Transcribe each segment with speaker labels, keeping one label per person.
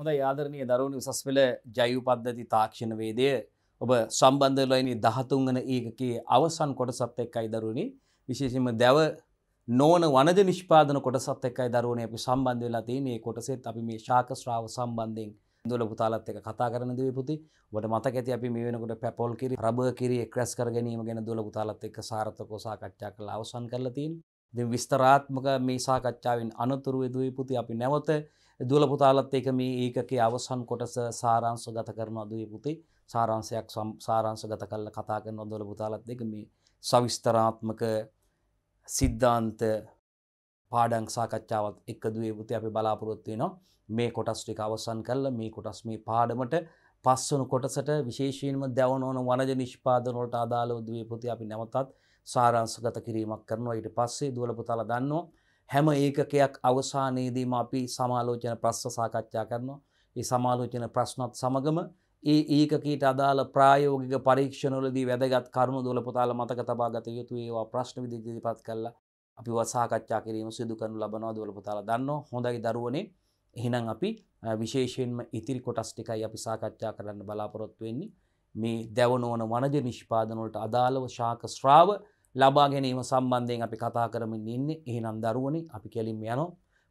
Speaker 1: හොඳ යාදරනය දරුණු උසස් වෙල ජයු පද්ධති තාක්ෂණවේදය ඔබ සම්බන්ධලයිනි දහතුන්ගන ඒකගේ අවසන් කොටසත් එක්කයි දරුණි විශේෂම දැව නෝන වනද නිෂ්පාදන කොටසත් එක්කයි දරුවන අපි සම්බන්ධ වෙලා තිය මේ කොටසෙත් අපි මේ ශාකස්්‍රාව සම්බන්ධයෙන් දොල පුතාලත් එක කතා කරන දේ පුති වට මතක ඇති අපි මේ වෙනකොට පැපොල් කිරි රබ කිරි එක්රැස් කර ගැනීම ගැන දොල පුතාලත් එක් සාර්ථකෝසාකච්ඡා කළ අවසන් කරලතින් දෙ විස්තරාත්මක මේ සාකච්ඡාවෙන් අනතුරුව දුවයි පුති අපි නැවත දුවල පුතාලත් ඒක මේ ඒකකේ අවසන් කොටස සාරාංශ ගත කරනවා දුවේ පුතේ සාරාංශයක් සාරාංශ ගත කරලා කතා කරනවා දුවල පුතාලත් දෙක මේ සවිස්තරාත්මක සිද්ධාන්ත පාඩං සාකච්ඡාවත් එක්ක දුවේ පුතේ අපි බලාපොරොත්තු වෙනවා මේ කොටස් ටික අවසන් කරලා මේ කොටස් මේ පාඩමට පස්වන කොටසට විශේෂයෙන්ම දැවන ඕන වනජ නිෂ්පාදන වලට අදාළව දුවේ පුතේ අපි නැවතත් සාරාංශගත කිරීමක් කරනවා ඊට පස්සේ දුවල පුතාලා දන්නවා හැම ඒකකයක් අවසානයේදීම අපි සමාලෝචන ප්‍රශ්න සාකච්ඡා කරනවා. ඒ සමාලෝචන ප්‍රශ්නත් සමගම ඒ ඒකකීට අදාළ ප්‍රායෝගික පරීක්ෂණවලදී වැදගත් කරුණු දොළ පුතාල මතක තබා ගත යුතු ඒවා ප්‍රශ්න විදිහට ඉදිරිපත් කරලා අපි වසාකච්ඡා කිරීම සිදු කරනු ලබනවා දොළ පුතාලා දන්නවා. හොඳයි දරුවනේ. එහෙනම් අපි විශේෂයෙන්ම ඉතිරි කොටස් ටිකයි අපි සාකච්ඡා කරන්න බලාපොරොත්තු වෙන්නේ. මේ දැවනෝන වනජ නිෂ්පාදන වලට අදාළව ශාක ශ්‍රාව ලබා ගැනීම සම්බන්ධයෙන් අපි කතා කරමින් ඉන්නේ එහෙනම් දරුවනි අපි කෙලින්ම යනවා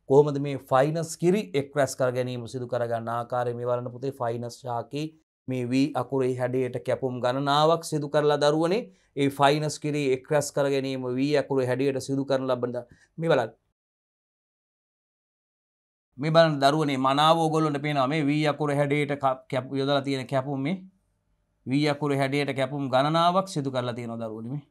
Speaker 1: කොහොමද මේ ෆයිනස් කිරි එක් රැස් කර ගැනීම සිදු කරගන්න ආකාරය මේ වරණ පුතේ ෆයිනස් ශාකේ මේ වී අකුරේ හැඩයට කැපුම් ගණනාවක් සිදු කරලා දරුවනේ ඒ ෆයිනස් කිරි එක් රැස් කර ගැනීම වී අකුරේ හැඩයට සිදු කරන ලබන මේ බලන්න මේ බලන්න දරුවනේ මනාව ඕගොල්ලොන්ට පේනවා මේ වී අකුර හැඩයට කැප යොදලා තියෙන කැපුම් මේ වී අකුර හැඩයට කැපුම් ගණනාවක් සිදු කරලා තියෙනවා දරුවනේ මේ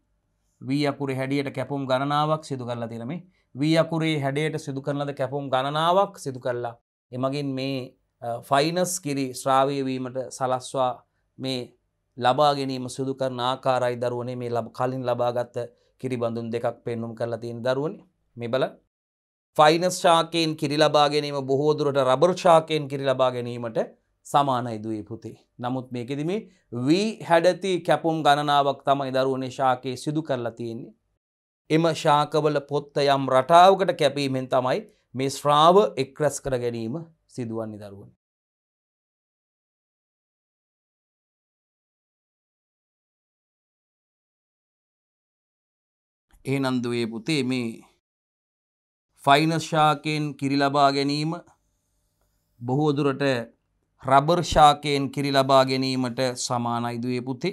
Speaker 1: වී අකුරේ හැඩියට කැපුම් ගණනාවක් සිදු කරලා තියෙන මේ වී අකුරේ හැඩයට සිදු කරලද කැපුම් ගණනාවක් සිදු කරලා එමගින් මේ ෆයිනස් කිරි ශ්‍රාවයවීමට සලස්වා මේ ලබා ගැනීම සිදු කරන ආකාරයි දරුවනේ මේ කලින් ලබාගත්ත කිරිබඳුන් දෙකක් පෙන්නුම් කරලා තියෙන දරුවනේ මේ බල ෆයිනස් ශාකයෙන් කිරි ලබා ගැනීම බොහෝදුරට රබර් ශාකයෙන් කිරි ලබා ගැනීමට සමානයි දුවේ පුතේ. නමුත් මේකෙදි මේ වී හැඩති කැපුම් ගණනාවක් තමයි දරුවනේ ශාකයේ සිදු කරලා තියෙන්නේ. එම ශාකවල පොත්ත යම් රටාවකට කැපීමෙන් තමයි මේ ශ්‍රාව එක්රැස් කර ගැනීම සිදුවන්නේ දරුවන. එහෙනම් දුවේ පුතේ මේ ෆයිනස් ශාකයෙන් කිරි ලබා ගැනීම බොහෝ දුරට රබර් ශාකයෙන් කිරි ලබා ගැනීමට සමානයි දුවේ පුතේ.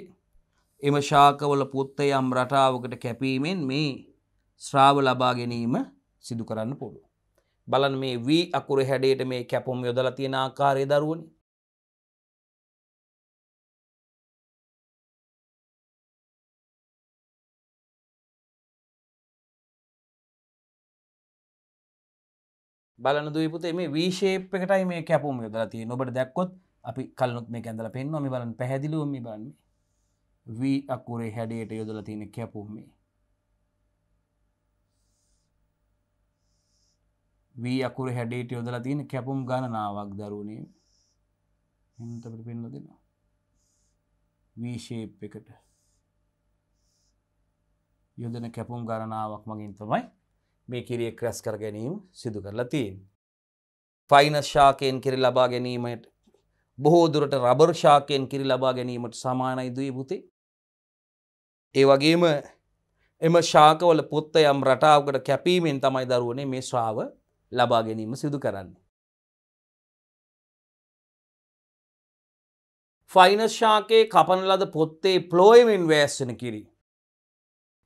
Speaker 1: එම ශාකවල පුත්ත යම් රටාවකට කැපීමෙන් මේ ශ්‍රාව ලබා ගැනීම සිදු කරන්න පුළුවන්. බලන්න මේ වී අකුරු හැඩයට මේ කැපුම් යොදලා තියෙන ආකාරය දරුවනේ. බලන දීපුතේ මේ විශේප්කටයි මේ කැපුම යොදලා තිය නොබට දැක්කොත් අපි කල්නොත් මේ ඇඳල පෙන්වා මේ බලන් පැහැදිලුවම බලන්නේ වී අකුරේ හැඩයට යොදල තියෙන කැපුම්මේ වී අකුර හැඩේට යොදල තියෙන කැපුම් ගණනාවක් දරුණේ එතට පෙන්ල දෙනවා වීශේප් එකට යොදන කැපුම් ගණනාවක් මගින් තමයි මේ කිරියෙක් රැස් කර ගැනීම සිදු කරලා තියෙන්. ෆයිනස් ශාකයෙන් කිරි ලබා ගැනීමට බොහෝදුරට රබර් ශාකයෙන් කිරි ලබා ගැනීමට සමානයි දී පුති. ඒ වගේම එම ශාකවල පොත්ත යම් රටාවකට කැපීමෙන් තමයි දරුවනේ මේ ස්වාව ලබා ගැනීම සිදු කරන්නේ. ෆයිනස් ශාකයේ කපන ලද පොත්තේ ප්ලෝයමෙන් වෑස්සෙන කිරී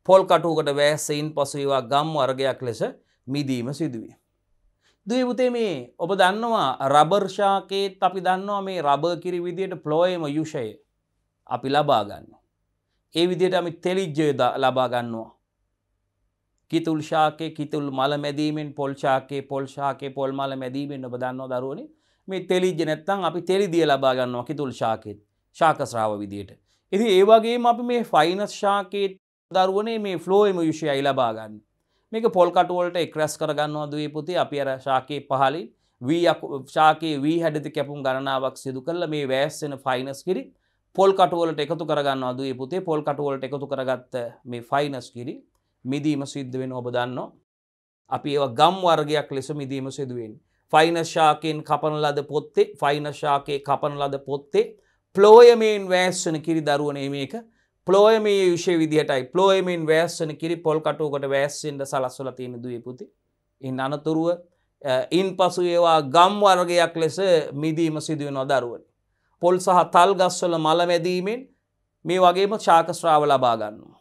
Speaker 1: පොල් කටුවකට වැෑසයින් පසුවා ගම් වර්ගයක් ලෙස මිදීම සිදුවිය. දීපුතේ මේ ඔබ දන්නවා රබර්ෂාකේත් අපි දන්නවා මේ රබර් කිරි විදියට ප්ලෝයම යුෂය අපි ලබාගන්න. ඒ විදියට අපි තෙලිජ්ජයද ලබාගන්නවා. කිතුල් ශාකය කිතුල් මල මැදීමෙන් පොල්ශාකේ පොල්ශාකේ පොල් මල මැදීමෙන් ඔබ දන්නවා දරුවනි මේ තෙලිජ්ජ නැත්තං අපි තෙලිදිය ලබාගන්නවා කිතුල් ශාකෙත් ශාකස්රාව විදියට. ඉති ඒවගේ අපි මේ ෆයිනස් ශාකේත් දරුවනේ මේ ෆ්ලෝයම යුෂයයි ලබාගන්න මේක පොල්කටුවලට එක්රැස් කරගන්නවා දී පුති අපි අර ශාකයේ පහලින් වී ශාකයේ වී හැඩති කැපුම් ගණනාවක් සිදු කල්ල මේ වෑස්සෙන ෆයිනස් කිරි පොල්කටුවලට එකතු කරගන්නවා දී පුතේ පොල්කටුවලට එකතු කරගත්ත මේ ෆයිනස් කිරි මිදීම සිද්ධ වෙන ඔබ දන්නවා අපි ඒ ගම් වර්ගයක් ලෙස මිදීම සිදුවෙන් ෆයිනස් ශාකයෙන් කපන ලද පොත්තේ ෆයිනස් ශාකයේ කපන ලද පොත්තේ ප්ලෝයමයෙන් වෑස්සන කිරි දරුවනේ මේක ප්ලෝයමී යුෂය විදිහටයි ප්ලෝයමින් වෑස්සන කිරි පොල් කටුවකට වෑස්සෙන්ට සලස්වල තියෙන දයපුති. ඉන් අනතුරුව ඉන් පසු ඒවා ගම්වර්ගයක් ලෙස මිදීම සිදුවනො දරුවන. පොල් සහ තල් ගස්වල මලමැදීමෙන් මේ වගේම චාකස්්‍රාව ලබාගන්නවා.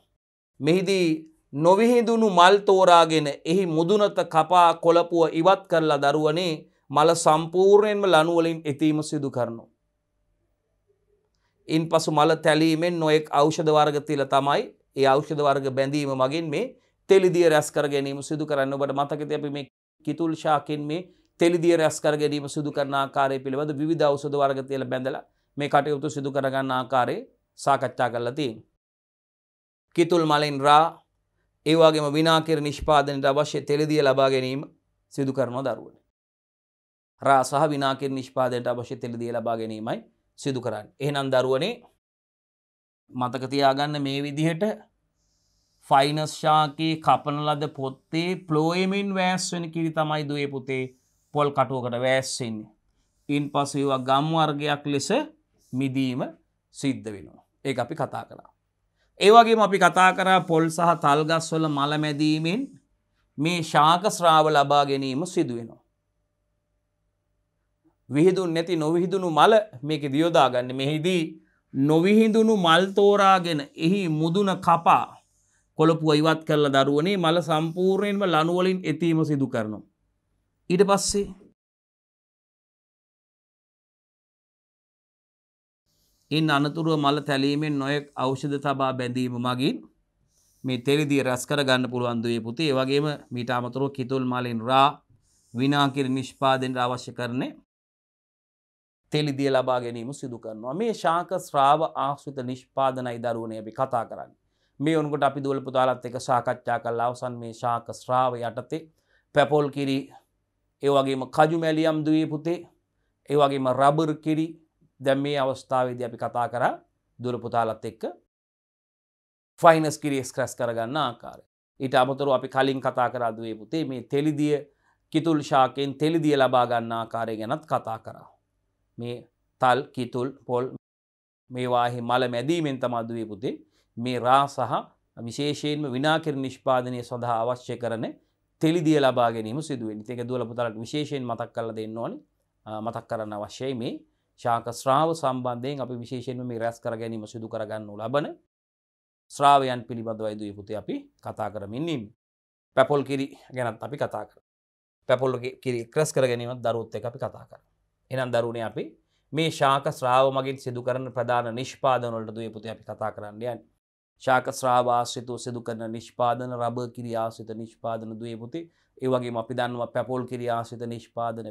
Speaker 1: මෙහිදී නොවිහිදුණු මල් තෝරාගෙන එහි මුදුනත කපා කොළපුුව ඉවත් කරලා දරුවනේ මල සම්පූර්ණයෙන්ම ලනුවලින් එතීම සිදු කරනවා. ඉන් පසු මල තැලීමෙන් නොයෙක් ඖෂධ වර්ග තිල තමයි ඒ ඖෂධ වර්ග බැඳීම මගින් මේ තෙලිදිය රැස් කර ගැනීම සිදු කරන්න ඔබට මතකද අපි මේ කිතුල් ශාකින් මේ තෙලිදිය රැස් කර ගැනීම සිදු කරන ආකාරය පිළිබඳ විවිධ ඖෂධ වර්ග තියල බැඳලා මේ කටයුතු සිදු කරගන්න ආකාරයේ සාකච්ඡා කරලා තියෙනවා. කිතුල් මලෙන් රා ඒ වගේම විනාකිර නිෂ්පාදනයට අවශ්‍ය තෙලිදිය ලබා ගැනීම සිදු කරනවා දරුවනේ. රා සහ විනාකිර නිෂ්පාදනයට අවශ්‍ය තෙලිදිය ලබා ගැනීමයි සිදු කරන්න. එහෙනම් දරුවනේ මතකතියාගන්න මේ විදිහට ෆයිනස් ශාකයේ කපන ලද පොත්තේ ප්ලෝයමින් වෑස්වෙන කිරි තමයි දුවේ පුතේ පොල් කටුවකට වෑස්සෙන්නේ. ඉන් පසුවා ගම් වර්ගයක් ලෙස මිදීම සිද්ධ වෙනවා. ඒ අපි කතා කරා. ඒවගේ අපි කතා කරා පොල් සහ තල්ගස්වල මලමැදීමෙන් මේ ශාක ශ්‍රාව ලබා ගැනීම සිදුවෙනවා. විහිදුන් නැති නොවිහිදුණු මල මේක දියෝදාගන්න මෙහිදී නොවිහිඳුණු මල්තෝරාගෙන එහි මුදුන කපා කොළපුුව ඉවත් කරල දරුවනේ මල සම්පූර්ණයෙන්ම ලනුවලින් එතීම සිදු කරනවා. ඉඩ පස්සේ ඉන් අනතුරුව මල තැලීමෙන් නොයෙක් අෞෂධ තබා බැඳීම මගින් මේ තෙරිදිී රැස්කර ගන්න පුළුවන්දුවේ පුතේ වගේම මීට අමතුරුව කිතුල් මලින් රා විනාකිර නිෂ්පාදෙන්ට අවශ්‍ය කරනේ තෙලිදිය ලබා ගැනීම සිදු කරනවා මේ ශාක ශ්‍රාව ආශ්‍රිත නිෂ්පාදනයි දරුවනේ අපි කතා කරන්න මේ ඔන්කොට අපි දුවල පුතාලත් එක සාකච්ඡා කල් අවසන් මේ ශාක ශ්‍රාව යටතේ පැපොල් කිරි ඒවගේම කජු මැලියම් දුවේ පුතේ ඒවගේම රබර් කිරි දැම් මේ අවස්ථාවේද අපි කතා කර දුර පුතාලත් එක්ක ෆයිනස් කිරිය ස්ක්‍රැස් කරගන්න ආකාරය ඊට අමතරු අපි කලින් කතා කරා දුවේ පුතේ මේ තෙලිදිය කිතුල් ශාකයෙන් තෙලිදිය ලබාගන්න ආකාරය ගැනත් කතා කරා මේ තල් කිතුල් පොල් මේවාහි මල මැදීමෙන් තමදවේ පුතේ මේ රා සහ විශේෂයෙන්ම විනාකිර නිෂ්පාදනය සඳහා අවශ්‍ය කරන තෙලිදිය ලබා ගැනීම සිදුවෙන් ඒක දුවල පුතාලට විශේෂයෙන් මතක් කල දෙන්න ඕන මතක් කරන්න අවශ්‍යයි මේ ශාක ශ්‍රාව සම්බන්ධයෙන් අපි විශේෂයෙන්ම මේ රැස් කර ගැනීම සිදු කරගන්නු ලබන ශ්‍රාවයන් පිළිබඳවයි දුවේ පුතේ අපි කතා කරමින්නම් පැපොල් කිරි ගැනත් අපි කතා කර පැපොල්ල කිරි ක්‍රස් කර ගැනීමත් දරුවොත් එක අපි කතා කරන එනම් දරුණේ අපි මේ ශාක ශ්‍රාව මගින් සිදුකරන ප්‍රධාන නිෂ්පාදනොලට දුව පුති අපි කතා කරන්නයන් ශාක ශ්‍රාවාශ්‍රිතව සිදුකරන නිෂ්පාදන රබ කිරියාසිත නිෂ්පාදන දුව පුති ඒවගේ අපි දන්නවා පැපොල් කිරියාසිත නිෂ්පාදන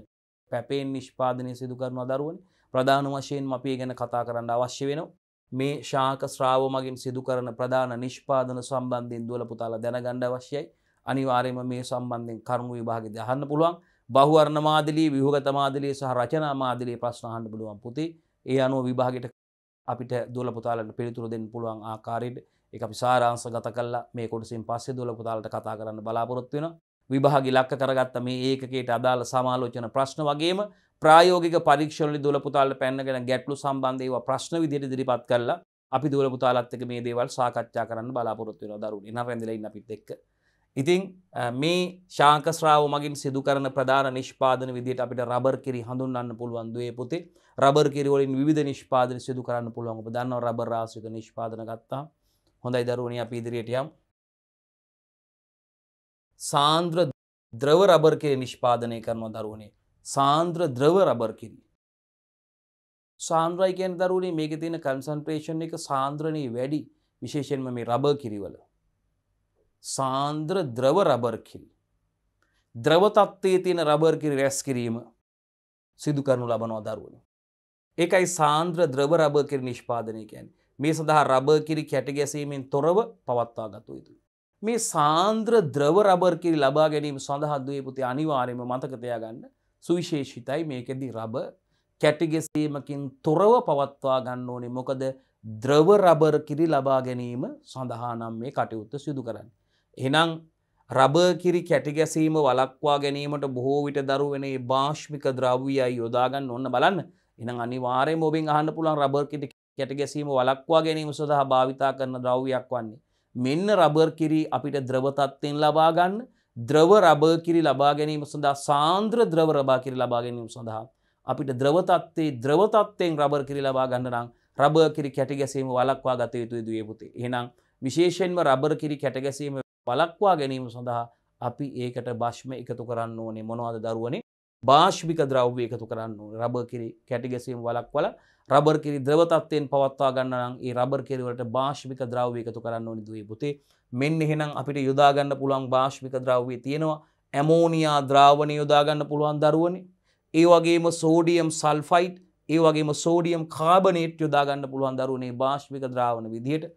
Speaker 1: පැපෙන් නිෂ්පාදනය සිදුකරන දරුවන් ප්‍රධාන වශයෙන් අපි ගැන කතා කරන්න අවශ්‍ය වෙනවා මේ ශාක ශ්‍රාව මගින් සිදුකරන ප්‍රධාන නිෂ්පාදන සම්බන්ධයෙන් දුවල පුතාලා දැනගණ්ඩ අවශ්‍යයි අනිවාරයම මේ සම්බන්ධයෙන් කරුණු විභාගෙද අහන්න පුළුවන් බහුවර්ණ මාදිලී විහගත මාදිලී සහ රචනා මාදිලී ප්‍රශ්න අහන්න පුළුවන් පුතේ ඒ අනුව විභාගයට අපිට දොල පුතාලට පිළිතුරු දෙන්න පුළුවන් ආකාරයට ඒක අපි සාරාංශ ගත කළා මේ කොටසින් පස්සේ දොල පුතාලට කතා කරන්න බලාපොරොත්තු වෙනවා විභාග ඉලක්ක කරගත්ත මේ ඒකකයට අදාළ සමාලෝචන ප්‍රශ්න වගේම ප්‍රායෝගික පරීක්ෂණවලදී දොල පුතාලට පැනගෙන ගැටලු සම්බන්ධ ඒවා ප්‍රශ්න විදිහට ඉදිරිපත් කළා අපි දොල පුතාලත් එක්ක මේ දේවල් සාකච්ඡා කරන්න බලාපොරොත්තු වෙනවා දරුවෝ ඉනරෙන්දලා ඉන්න අපිත් එක්ක ඉතිං මේ ශාකස්්‍රාව මගින් සිදුකරන ප්‍රධාන නිෂ්පාදන විදිට අපිට රබර් කිරි හඳුන්න්න පුළුවන්දේ පුතේ රබර් කිරිවලින් විධ නිෂ්පාදන සිදු කරන්න පුළුවන් දන්න රබරාසික නිෂ්පාදන ගත්තා හොඳයි දරුවනය පීදිරියටයම් සාන්ද්‍ර ද්‍රව රබර් කිරි නිෂ්පාදනය කරනවා දරුවනේ සාන්ද්‍ර ද්‍රව රබර් කිරි සාන්ද්‍රයිකයන් දරුණේ මේක තියෙන කන්සන්ට්‍රේෂන් එක සාන්ද්‍රණී වැඩි විශේෂයෙන්ම මේ රබර් කිරිවල සාන්ද්‍ර ද්‍රව රබර්කිල්. ද්‍රවතත්වයේ තියෙන රබර්කිල් රැස් කිරීම සිදු කරනු ලබනවා දරුවන. ඒකයි සාන්ද්‍ර ද්‍රව රබර්කිල් නිෂ්පාදනය කියන්නේ. මේ සඳහා රබර්කිරි කැට ගැසීමෙන් තොරව පවත්වා ගත යුතුයි. මේ සාන්ද්‍ර ද්‍රව රබර්කිරි ලබා ගැනීම සඳහා දුවපුති අනිවාර්යම මතක තියාගන්න සුවිශේෂිතයි මේකෙදී රබ කැටිගෙසීමකින් තොරව පවත්වා ගන්න ඕනේ මොකද ද්‍රව රබර් කිරි ලබා ගැනීම සඳහා නම් මේ කටයුත්ත සිදු කරන්න. එනම් රබකිරි කැටිගැසීම වලක්වා ගැනීමට බොහෝ විට දරුවෙන භාෂ්මික ද්‍රව්‍යයි යොදාගන්න ඔන්න බලන්න එනම් අනිවාරය මොබින් අහන්න පුළන් රබර්කිටි කැටගැසීම වලක්වා ගැනීම සඳහා භාවිතා කරන ද්‍රව්‍යයක් වන්නේ. මෙන්න රබර්කිරි අපිට ද්‍රවතත්වයෙන් ලබාගන්න ද්‍රව රබර්කිරි ලබා ගැනීම සඳහා සාන්ද්‍ර ද්‍රව රබාකිරි ලබා ගැනීම සඳහා. අපිට ද්‍රවතත්වේ ද්‍රවතත්වයෙන් රබර්කිරි ලබා ගන්න නම් රබර්කිරි කැටගැසීම වලක්වා ගත යුතුයි දේ පුතේ. එහෙනම් විශේෂයෙන්ම රබර්කිරි කැටගැසීම පලක්වා ගැනීම සඳහා අපි ඒකට භාෂ්ම එකතු කරන්න ඕනේ මොනවාද දරුවනේ භාෂ්ික ද්‍රව්්‍ය එකතු කරන්න රබ කිරි කැටිගැසීම් වලක් වල රබර් කිරි ද්‍රවතත්වයෙන් පවත්වා ගන්නනම් ඒ රබර් කිරවට භාෂ්ික ද්‍රව්්‍ය එකතු කරන්න ඕනි දුවේ පුතේ මෙන්න එහෙනම් අපිට යොදාගන්න පුළුවන් භාෂ්ික ද්‍රව්වේ තියෙනවා ඇමෝනියා ද්‍රාවණය යොදාගන්න පුළුවන් දරුවනේ ඒ වගේම සෝඩියම් සල්ෆයිට් ඒ වගේම සෝඩියම් කාබනේට් යොදාගන්න පුළුවන් දරුවනේ භාෂ්ික ද්‍රාවණ විදිහට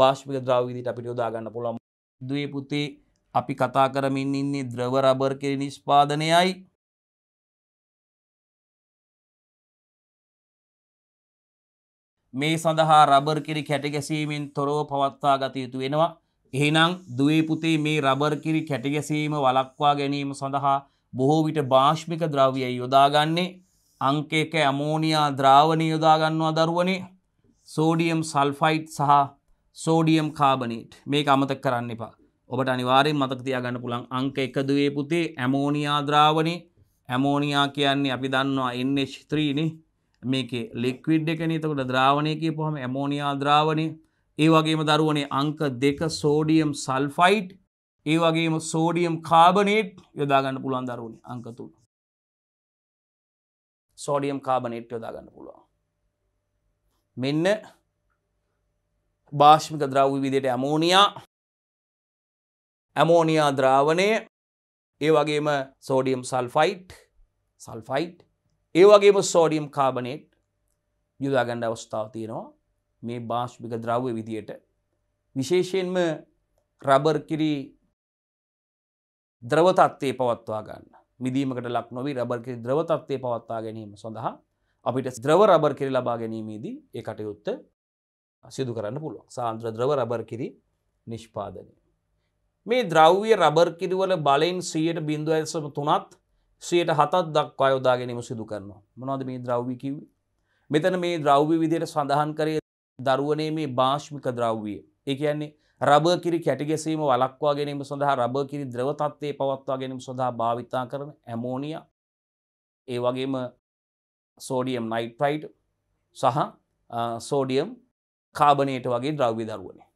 Speaker 1: භාෂ්ික ද්‍රාව විදිහට අපිට යොදාගන්න පුළුවන් දුවේ පුතේ අපි කතා කරමින් ඉන්නේ ද්‍රව රබර් කෙරි නිෂ්පාදනයයි මේ සඳහා රබර් කිරි කැටගැසීමෙන් තොරව පවත්වා ගත යුතු වෙනවා. එහෙනම් දුවේ පුතේ මේ රබර් කිරි කැටගැසීම වළක්වා ගැනීම සඳහා බොහෝ විට භාෂ්මික ද්‍රව්‍යය යොදාගන්නේ අංක එක ඇමෝනියා ද්‍රාවණය යොදාගන්නවා දරුවනේ සෝඩියම් සල්ෆයිට් සහ සෝඩියම් කාබනීට් මේක අමතක් කරන්න එපා ඔබට අනිවාරෙන් මතක තියාගන්න පුළන් අංක එකදවේ පුතේ ඇමෝනියා ද්‍රාවනේ ඇමෝනියා කියන්නේ අපි දන්නවා NH3නේ මේකේ ලික්විඩ් එකනේ එතකොට ද්‍රාවණය කියපුවාම ඇමෝනියා ද්‍රාවණය ඒ වගේම දරුවනේ අංක දෙක සෝඩියම් සල්ෆයිඩ් ඒ වගේම සෝඩියම් කාබනේට් යොදාගන්න පුළුවන් දරුවනේ අංක තුන සෝඩියම් කාබනේට් යොදාගන්න පුළුවන් මෙන්න භාෂ්මික ද්‍රව්‍ය විදියට ඇමෝනියා ඇමෝනියා ද්‍රාවණය ඒ වගේම සෝඩියම් සල්ෆයිට් සල්ෆයිට් ඒ වගේම සෝඩියම් කාබනේට් යුදාගණ්ඩ අවස්ථාව තියෙනවා මේ භාෂ්භික ද්‍රව්‍ය විදියට විශේෂයෙන්ම රබර් කිරි ද්‍රවතත්වය පවත්වා ගන්න මිදීමකට ලක් නොවී රබර් කිරි ද්‍රවතත්වය පවත්වා ගැනීම සඳහා අපිට ද්‍රව රබර් කිරි ලබා ගැනීමේදී ඒ කටයුත්ත සිදු කරන්න පුළුවන් සාන්ත්‍ර ද්‍රව රබර් කිරි නිෂ්පාදනය. මේ ද්‍රව්‍ය රබර් කිරිවල බලයින් සියයට බින්ඳු ඇසම තුනත් සියයට හතත් දක් අයෝදා ගැනීම සිදු කරනවා මොනවද මේ ද්‍රව්වි කිව් මෙතන මේ ද්‍රව්වි විදියට සඳහන් කරේ දරුවනේ මේ භාෂ්මික ද්‍රව්විය ඒ කියන්නේ රබ කිරි කැටිගෙසීම වලක්වා ගැනීම සඳහා රබ කිරි ද්‍රවතත්වය පවත්වා ගැනීම සඳහා භාවිතා කරන ඇමෝනිය ඒ වගේම සෝඩියම් නයිට්‍රයිට් සහ සෝඩියම් කාබනයට වගේ ද්‍රව්‍ය දරුවනේ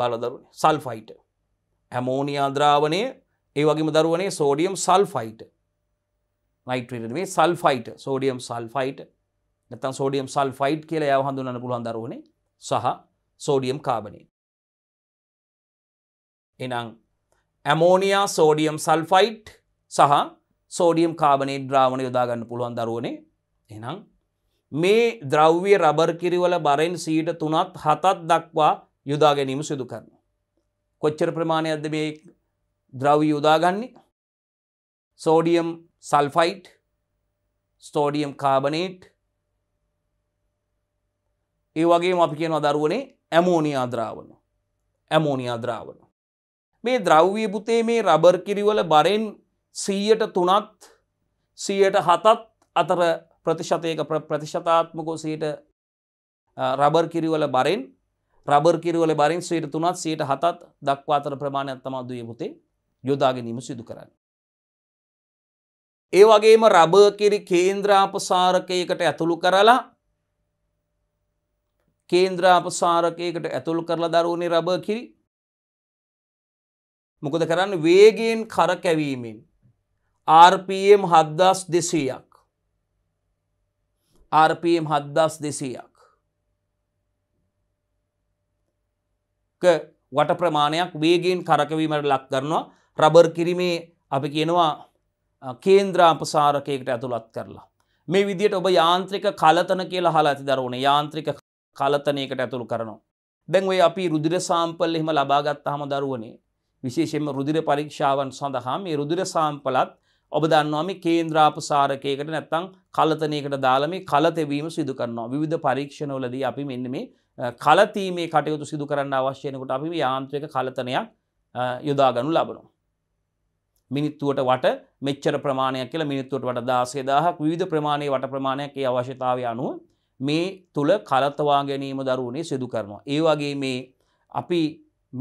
Speaker 1: බලදරුණ සල්ෆයිට හැමෝනියා ද්‍රාවනය ඒ වගේම දරුවනේ sodium sulphite nitrate sulphite sodium sulphite නැතන් සෝඩියම් සල්ෆයිට් කියලා යව හඳුන්න පුළුවන් දරුවනේ සහ සෝඩියම් කාබනය එනම් ඇමෝනියා සෝඩියම් සල්ෆයිට් සහ සෝඩියම් කාබනේ ද්‍රාවණ යොදාගන්න පුළුවන් දරුවනේ එනම් මේ ද්‍රව්‍ය රබර් කිරිවල බරෙන් සීට තුනත් හතත් දක්වා යුදා ගැනීම සිදු කරන. කොච්චර ප්‍රමාණයක්ද මේ ද්‍රව්‍ය යුදාගන්නේ සෝඩියම් සල්ෆයිට් ස්ටෝඩියම් කාබනේට් ඒ වගේම අපි කියනවා දරුවනේ ඇමෝනියා ද්‍රාවන ඇමෝනියා ද්‍රාවන මේ ද්‍රව්‍ය පුතේ මේ රබර් කිරිවල බරෙන් සීයට තුනත් සීයට හතත් අතර ප්‍රතිශතයක ප්‍රතිශතාත්මකෝ සීට රබර් කිරිවල බරෙන් රබර් කිරවල බරින් සීට තුනත් සීට හතත් දක්වා අතර ප්‍රමාණයක් තමා දුවේ පුතේ යොදාගැනීම සිදු කරන්න. ඒ වගේම රබකිරි කේන්ද්‍රාපසාරකයකට ඇතුළු කරලා කේන්ද්‍රාපසාරකයකට ඇතුළු කරලා දරුවනේ රබකිරි මොකද කරන්න වේගෙන් කර කැවීමෙන් RPM හද්දස් දෙසීයක් ආරපම් හද්දස් දෙසයක් වට ප්‍රමාණයක් වේගෙන් කරකවීමට ලක් කරනවා රබර් කිරීමේ අපි කියනවා කේන්ද්‍රාම්පසාරකයකට ඇතුළත් කරලා. මේ විදියට ඔබ යාන්ත්‍රික කලතන කියලා හලා ඇති දරවන යාන්ත්‍රික කලතනයකට ඇතුළු කරනවා. දැන් ඔය අපි රුදිර සාම්පල් එහෙම ලබාගත්තාම දරුවනේ විශේෂයෙන්ම රුධිර පරීක්ෂාවන් සඳහා මේ රුධිර සාම්පලත් ඔබ දන්නවා මේ කේන්ද්‍රාපසාරකයකට නැත්තම් කලතනයකට දාලා මේ කලතෙවීම සිදු කරනවා විවිධ පරීක්ෂණවලදී අපි මෙන්න මේ කලතීමේ කටයුතු සිදු කරන්න අවශ්‍යයනකොට අපි යාන්ත්‍රක කලතනයක් යොදාගනු ලබනවා. මිනිත්තුවට වට මෙච්චර ප්‍රමාණයක් කියලා මිනිත්තුවට වට දාසේ දාහක් විධ ප්‍රමාණය වට ප්‍රමාණයක් ඒ අවශ්‍යතාවය අනුව මේ තුළ කලතවා ගැනීම දරුවනේ සිදු කරනවා. ඒ වගේ මේ අපි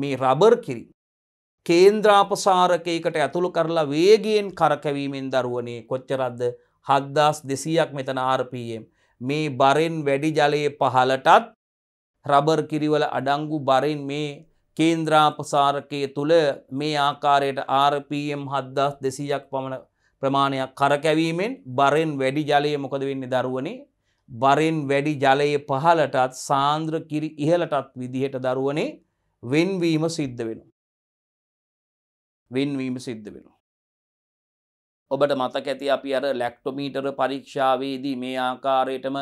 Speaker 1: මේ රබර් කිරි කේන්ද්‍රාපසාරකයකට ඇතුළු කරලා වේගයෙන් කරකැවීමෙන් දරුවනේ කොච්චරද්ද හද්දාස් දෙසීයක් මෙතන ආරපීයම් මේ බරෙන් වැඩි ජලයේ පහලටත් රබර් කිරිවල අඩංගු බරින් මේ කේන්ද්‍රාපසාරකය තුළ මේ ආකාරයට ආරපම් හද්දාස් දෙසීයක් පමණ ප්‍රමාණයක් කරකැවීමෙන් බරෙන් වැඩි ජලය මොකද වෙන්න දරුවනේ බරෙන් වැඩි ජලයේ පහලටත් සාන්ද්‍ර කිරි ඉහලටත් විදිහට දරුවනේ වෙන්වීම සිද්ධ වෙනවා. වෙන්වීම සිද්ධ වෙන. ඔබට මතක ඇති අපි අර ලැක්ටොමීටර පරීක්ෂාවේදී මේ ආකාරයටම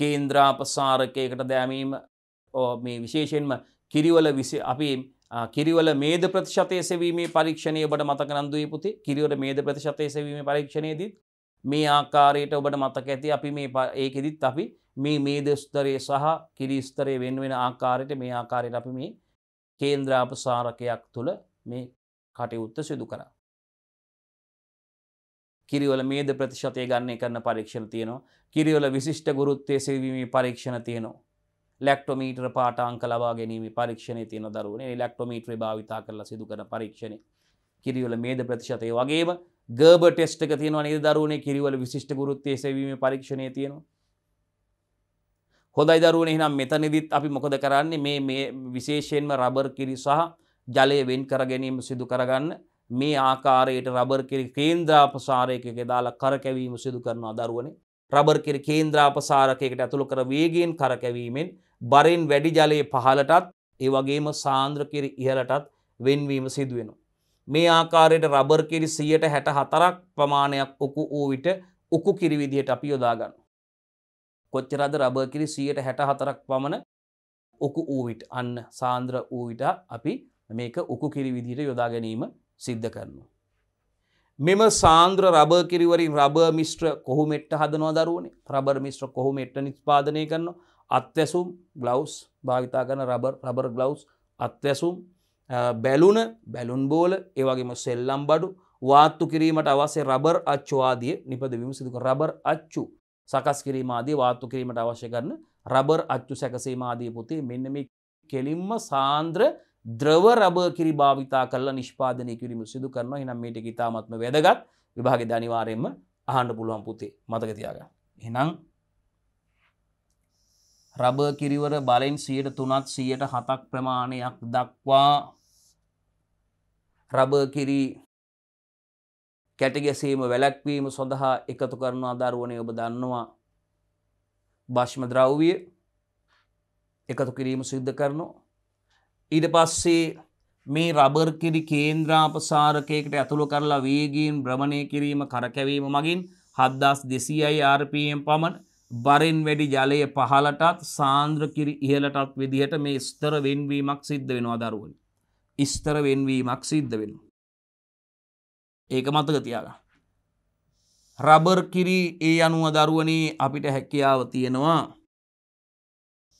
Speaker 1: කේන්ද්‍රාපසාරකයකට දෑමීම මේ විශේෂෙන්ම කිරිවල විසි අපි කිරිවල මේද ප්‍රතිශතය සැවීමේ පරීක්ෂණය ඔබට මතක නන්දුවේ පුති කිරිවට මේද ප්‍රතිශතය සැවීම පරීක්ෂණයේදී මේ ආකාරයට ඔබට මතක ඇති අපි මේ ඒකෙදිත් අපි මේ මේදස්තරය සහ කිරිස්තරය වෙන් වෙන ආකාරයට මේ ආකාරයට අපි මේ කේන්ද්‍රාපසාරකයක් තුළ මේ කටයුත්ත සිදු කරා. කිරිවල මේද ප්‍රතිශතය ගන්නේ කරන පරීක්ෂණ තියෙනවා කිරිවල විශිෂ්ට ගුරුත්තය සෙවීමේ පරීක්ෂණ තියෙනවා ලෙක්ටොමීට්‍ර පාටාංක ලබා ගැනීම පරීක්ෂණය තියෙන දරුවනේ ලෙක්ටොමීට්‍රේ භාවිතා කරලා සිදු කරන පරීක්ෂණ කිරිවල මේද ප්‍රතිශතය වගේම ගර්බ ටෙස්ට් එක තියෙනවා නේද දරුවනේ කිරිවල විශිෂ්ට ගුරුත්තය සෙවීමේ පරීක්ෂණය තියෙනවා හොඳයි දරුවනේ එහෙනම් මෙතනදිත් අපි මොකද කරන්නේ මේ මේ විශේෂයෙන්ම රබර් කිරි සහ ජලය වෙන් කර ගැනීම සිදු කරගන්න මේ ආකාරයට රබර් කෙරි කේන්ද්‍රාපසාරයකක දාලා කරකැවීම සිදු කරනවා දරුවන රබර් කෙරි කේන්ද්‍රාපසාරකයකට ඇතුළු කර වේගෙන් කරකැවීමෙන් බරෙන් වැඩි ජලයේ පහලටත් ඒ වගේම සාන්ද්‍රකිරි ඉහලටත් වෙන්වීම සිදුවෙනවා. මේ ආකාරයට රබර් කිරි සියයට හැට හතරක් ප්‍රමාණයක් ඔකු වූ විට උකු කිරිවිදියට අපි යොදාගන්න. කොච්චරද රබර් කිරි සියයට හැට හතරක් පමණ ඔකු වූ විට අන්න සාන්ද්‍ර වූ විට අපි මේක උකු කිරි විදිහට යොදා ගැනීම සිද්ධ කරනවා. මෙම සාන්ද්‍ර රබර් කිරිවරින් රබර් මිශ්‍ර කොහොමෙට්ට හදනවා දරුවනේ රබර් මිශ්‍ර කොහොමෙට්ට නිස්පාදනය කරන අත්වැසුම් ග්ලවස් භාවිතා කරන රබර් රබර් ග්ලවස් අත්වැසුම් බැලුන බැලුන් බෝල ඒවගේම සෙල්ලම් බඩු වාත්තු කිරීමට අවසේ රබර් අච්චවාදිය නිපදවීම සිදුක රබර් අච්චු සකස් කිරීමමාදී වාත්තු කිරීමට අවශ්‍ය කරන රබර් අච්චු සැකසීමමාදී පුතේ මෙන්න මේ කෙලින්ම සාන්ද්‍ර ද්‍රව රබර් කිරි භාවිතා කරලා නිෂ්පාදනය කිරීම සිදු කරනවා. එහෙනම් මේට ඉතාමත්ම වැදගත් විභාගෙද අනිවාර්යයෙන්ම අහන්න පුළුවන් පුතේ. මතක තියාගන්න. එහෙනම් රබර් කිරිවර බලෙන් 103ත් 107ක් ප්‍රමාණයක් දක්වා රබර් කිරි කැටගැසීම වැළැක්වීම සඳහා එකතු කරන අදරුවනේ ඔබ දන්නවා භාෂ්ම ද්‍රව්‍ය එකතු කිරීම සිද්ධ කරනවා ඊට පස්සේ මේ රබර් කිරි කේන්ද්‍රාපසාරකයකට ඇතුළු කරලා වේගීන් භ්‍රමණය කිරීම කරකැවීම මගින් හද්දස් දෙසියයි ආර්පයම් පමණ බරෙන් වැඩි ජලය පහලටත් සාන්ද්‍රකිරි ඉහලටත් විදිහට මේ ස්තර වෙන්වීමක් සිද්ධ වෙනවා දරුවන. ස්තර වෙන්වීමක් සිද්ධ වෙන. ඒක මතක තියාග. රබර් කිරි ඒ අනුව දරුවනේ අපිට හැකියාව තියෙනවා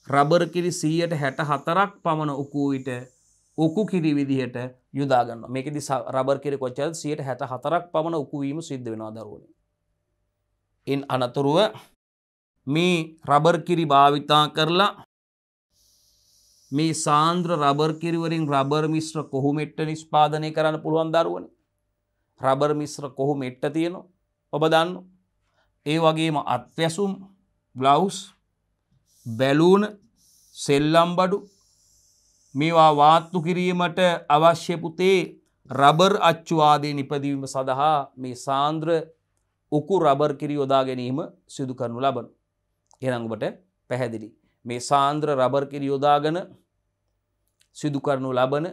Speaker 1: රබර් කිරි සීයට හැට හතරක් පමණ උකූවිට උකු කිරි විදිහට යුදාගන්න මේකෙදි රබර් කිරි කොච්චල් සියයට හැට හතරක් පමණ උකුවීම සිද්ධ වෙනවා දරුවන. ඉන් අනතුරුව මේ රබර් කිරි භාවිතා කරලා මේ සාන්ද්‍ර රබර් කිරිවරින් රබර් මිශ්‍ර කොහු මෙට්ට නිෂ්පාදනය කරන්න පුළුවන් දරුවන. රබර් මිශ්‍ර කොහු මෙට්ට තියෙනවා ඔබ දන්න ඒ වගේම අත්වැසුම් බ්ලවස් බැලූන සෙල්ලම්බඩු මේවා වාත්තු කිරීමට අවශ්‍ය පුතේ රබර් අච්චුවාදය නිපදවීම සඳහා මේ සාන්ද්‍ර උකු රබර් කිරි යොදා ගැනීම සිදු කරනු ලබන. එරංගුවට පැහැදිලි. මේ සාන්ද්‍ර රබර් කිරි යොදාගන සිදු කරනු ලබන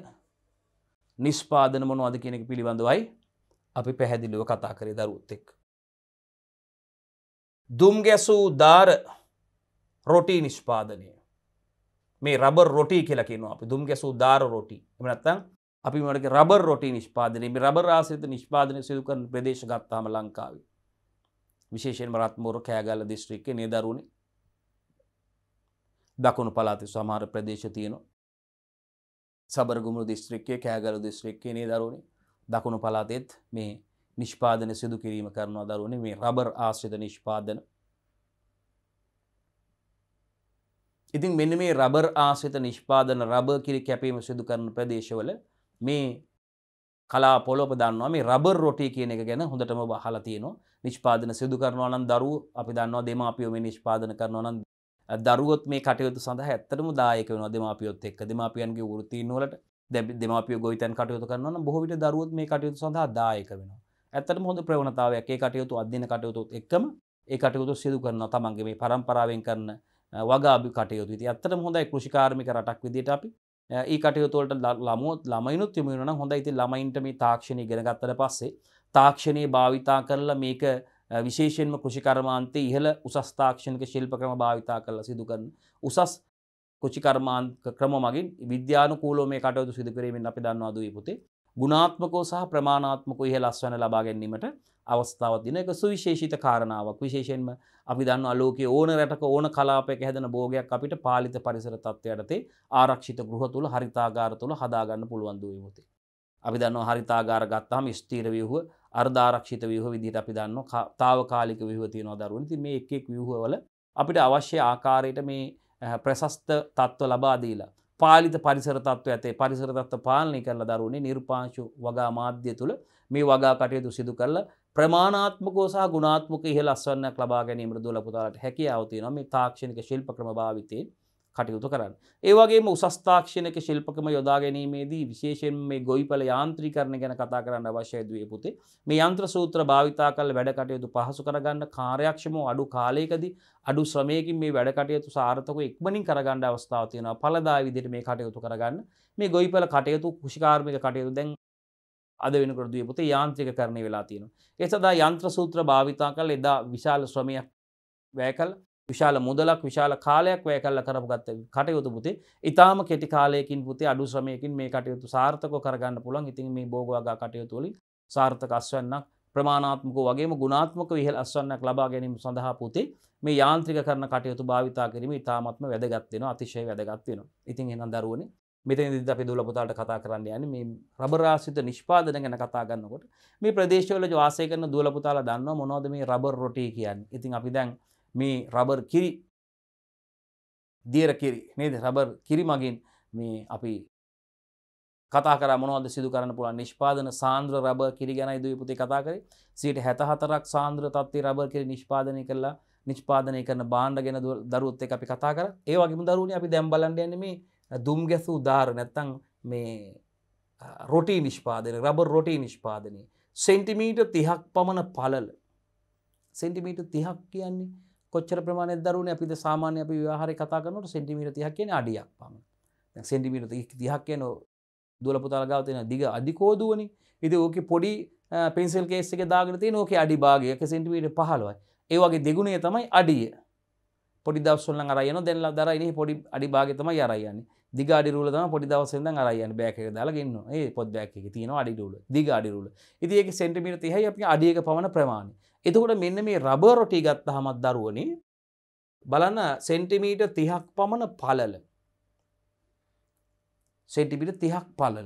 Speaker 1: නිස්්පාදන මොනවාද කෙනෙක පිළිබඳවයි අපි පැහැදිලිව කතා කරේ දරුත් එෙක්. දුම් ගැසූ ධාර රොටී නිෂ්පාදනය මේ රබර් රොටී කියලකිනවා අපි දුම් ගැසූ ධාර රොටි එමනත්තං අපි මට රබර් රොටී නිෂ්පාදනය මේ රබර් ආසිත නිෂ්පාදනය සිදුකරන ප්‍රදේශ ගත්තාම ලංකාව විශේෂෙන් රත්මෝර කෑගල්ල දිස්ත්‍රික්කේ නිදරුණේ දකුණු පලාති සමහර ප්‍රදේශ තියෙනවා සබරගුමුණු දිස්ත්‍රික්කේ කෑගල දිස්ත්‍රික්කේ නේ දරුණේ දකුණු පලාතෙත් මේ නිෂ්පාදන සිදු කිරීම කරනවා දරුණේ මේ රබර් ආශ්‍රිත නිෂ්පාදන ඉතින් මෙන්න මේ රබර් ආසිත නිෂ්පාදන රබර් කිරි කැපීම සිදු කරන ප්‍රදේශවල මේ කලා පොලොප දන්නවා මේ රබර් රොටී කියන එක ගැන හොඳටම බහලා තියෙනවා නිෂ්පාදන සිදු කරනවා නම් දරුවෝ අපි දන්නවා දෙමාපියෝ මේ නිෂ්පාදන කරනවා නම් දරුවොත් මේ කටයුතු සඳහා ඇත්තටම දායක වෙනවා දෙමාපියොත් එක්ක දෙමාපියන්ගේ වෘත්තීන් වලට දෙමාපිය ගොවිතැන් කටයුතු කරනවා නම් බොහෝ විට දරුවොත් මේ කටයුතු සඳහා දායක වෙනවා ඇත්තටම හොඳ ප්‍රවණතාවයක් ඒ කටයුතු අධ්‍යන කටයුතුත් එක්කම ඒ කටයුතු සිදු කරනවා තමන්ගේ මේ පරම්පරාවෙන් කරන වගාභි කටයුතු ති අත්තට හොඳයි කෘෂිකාර්මික රටක් විදිට අපි ඒ කටයුතුවලට ළමුවත් ළමයිනුත් යමුණන හොඳ ඉති ළමයින්ට මේ තාක්ෂණය ගෙනගත්තට පස්සේ තාක්ෂණයේ භාවිතා කරලා මේක විශේෂෙන්ම කෘෂිකර්මාන්තය ඉහළ උසස් තාක්ෂණක ශිල්ප ක්‍රම භාවිතා කරලා සිදුකරන උසස් කෘෂිකර්මාන්ක ක්‍රම මගින් විද්‍යානකූලෝ මේ කටයුතු සිදුකිරීමෙන් අපි දන්නවා දී පුතේ ගුණාත්මකෝ සහ ප්‍රමාණාත්මකෝ ඉහළ අස්වන ලබා ගැනීමට අවස්ථාවත් දින එක සුවිශේෂිත කාරණාවක් විශේෂයෙන්ම අපි දන්න අලෝකයේ ඕන රටක ඕන කලාපයක හැදෙන භෝගයක් අපිට පාලිත පරිසර තත්ත්වයටතේ ආරක්ෂිත ගෘහ තුළ හරිතාගාර තුළ හදාගන්න පුළුවන් දුවීමතේ. අපි දන්න හරිතාගාර ගත්තාම ස්තීර වියහුව අර්ධාරක්ෂිත වියහ විදිහට අපි දන්න තාවකාලික විහව තියෙනවා දරුවන් ති මේ එකෙක් වියහවල අපිට අවශ්‍ය ආකාරයට මේ ප්‍රශස්ත තත්ත්ව ලබාදීලා පාලිත පරිසර තත්ව ඇතේ පරිසර තත්ව පාලනය කරලා දරුණේ නිර්පාංශු වගා මාධ්‍ය තුළ මේ වගා කටයුතු සිදු කරලා ප්‍රමාණාත්මක සහ ගුණාත්මක ඉහළ අස්වන්නක් ලබා ගැනීමට දුල පුතාලට හැකියාව තියෙනවා මේ තාක්ෂණික ශිල්ප ක්‍රම භාවිතයෙන් කටයුතු කරන්න. ඒ වගේම උසස් තාක්ෂණික ශිල්පකම යොදා ගැනීමේදී විශේෂයෙන් මේ ගොවිපළ යාන්ත්‍රීකරණ ගැන කතා කරන්න අවශ්‍යයි දුවේ පුතේ. මේ යන්ත්‍ර සූත්‍ර භාවිතා කරලා වැඩ කටයුතු පහසු කරගන්න කාර්යක්ෂමව අඩු කාලයකදී අඩු ශ්‍රමයකින් මේ වැඩ කටයුතු සාර්ථකව ඉක්මනින් කරගන්න අවස්ථාවක් තියෙනවා. ඵලදායී විදිහට මේ කටයුතු කරගන්න. මේ ගොවිපළ කටයුතු කුෂිකාර්මික කටයුතු දැන් අද වෙනකොට දීපුතේ යාන්ත්‍රික කරණය වෙලා තියෙනවා. ඒ සඳහා යන්ත්‍ර සූත්‍ර භාවිතා කළ එදා විශාල ශ්‍රමයක් වැය කළ විශාල මුදලක් විශාල කාලයක් වැය කල්ල කරපුගත්ත කටයුතු පුතේ ඉතාම කෙටි කාලයකින් පුතේ අඩු ශ්‍රමයකින් මේ කටයුතු සාර්ථක කරගන්න පුළන් ඉතින් මේ බෝගවාගා කටයුතුලි සාර්ථක අස්වන්නක් ප්‍රමාණාත්මක වගේම ගුණාත්මක විහල් අස්වන්නක් ලබා ගැනීම සඳහා පුතේ මේ යාන්ත්‍රික කරන කටයුතු භාවිතා කිරීම ඉතාමත්ම වැදගත්වෙන අතිශය වැදගත්වෙන ඉතින් එනම් දරුවනේ මෙතනදි අපි දුල පුතාට කතා කරන්න යන මේ රබරාසිත නිෂ්පාදන ගැන කතා ගන්නකොට මේ ප්‍රදේශවල වාසය කරන දුවල පුතාලා දන්න මොනවද මේ රබර් රොටී කියන්න ඉතින් අපි දැන් මේ රබර් කිරි දියර කිරි නේද රබර් කිරි මගින් මේ අපි කතා කර මොනවද සිදු කරන්න පුළුවන් නිෂ්පාදන සාන්ද්‍ර රබර් කිරි ගැනයි දුවේ පුතේ කතා කරේ 174ක් සාන්ද්‍ර තත්ත්වයේ රබර් කිරි නිෂ්පාදනය කළා නිෂ්පාදනය කරන බාණ්ඩ ගැන දරුවොත් එක්ක අපි කතා කරා ඒ වගේම දරුවනේ අපි දැන් බලන්න යන්නේ මේ දුම් ගැසූ ධාර නැත්තං මේ රොටී නිෂ්පාදන රබර් රොටී නිෂ්පාදනය සෙන්ටිමීට තිහක් පමණ පලල සෙන්ටිමීට තිහක් කියන්නේ කොච්චර ප්‍රමාණය දරුණ අපිද සාමාන්‍ය අපි විවාහරි කතා කරනට සෙන්ටිමීට තිහක් කියන අඩියක් පමණ සෙන්ටිමීට තිහක් කියන දුල පුතාලගාව තියෙන දිග අධිකෝදුවනි ඉති ඕක පොඩි පෙන්සල් කේස්සක දාගෙන තිය ඕක අඩි භාගයක සෙන්ටිමීට පහලුවයි ඒවගේ දෙගුණේ තමයි අඩිය පොඩි දවසුල්ල අරයන දැල්ලා දරයින පොඩි අඩි භාගතම යරයන්නේ දිගඩිරුල තම පොඩි දවසෙන්ද අරයන්න බෑක දාලා ගන්න ඒ පොත් බෑක් එක තියෙන අඩිරුල දිගඩිරුල ඉතිඒක සෙන්ටිමිට තිහයි අපි අඩියක පවන ප්‍රමාණ එතකොට මෙන්න මේ රබරොටි ගත්ත හමත් දරුවනි බලන්න සෙන්ටිමීට තිහක් පමණ පලල සෙන්ටිමිට තිහක් පලල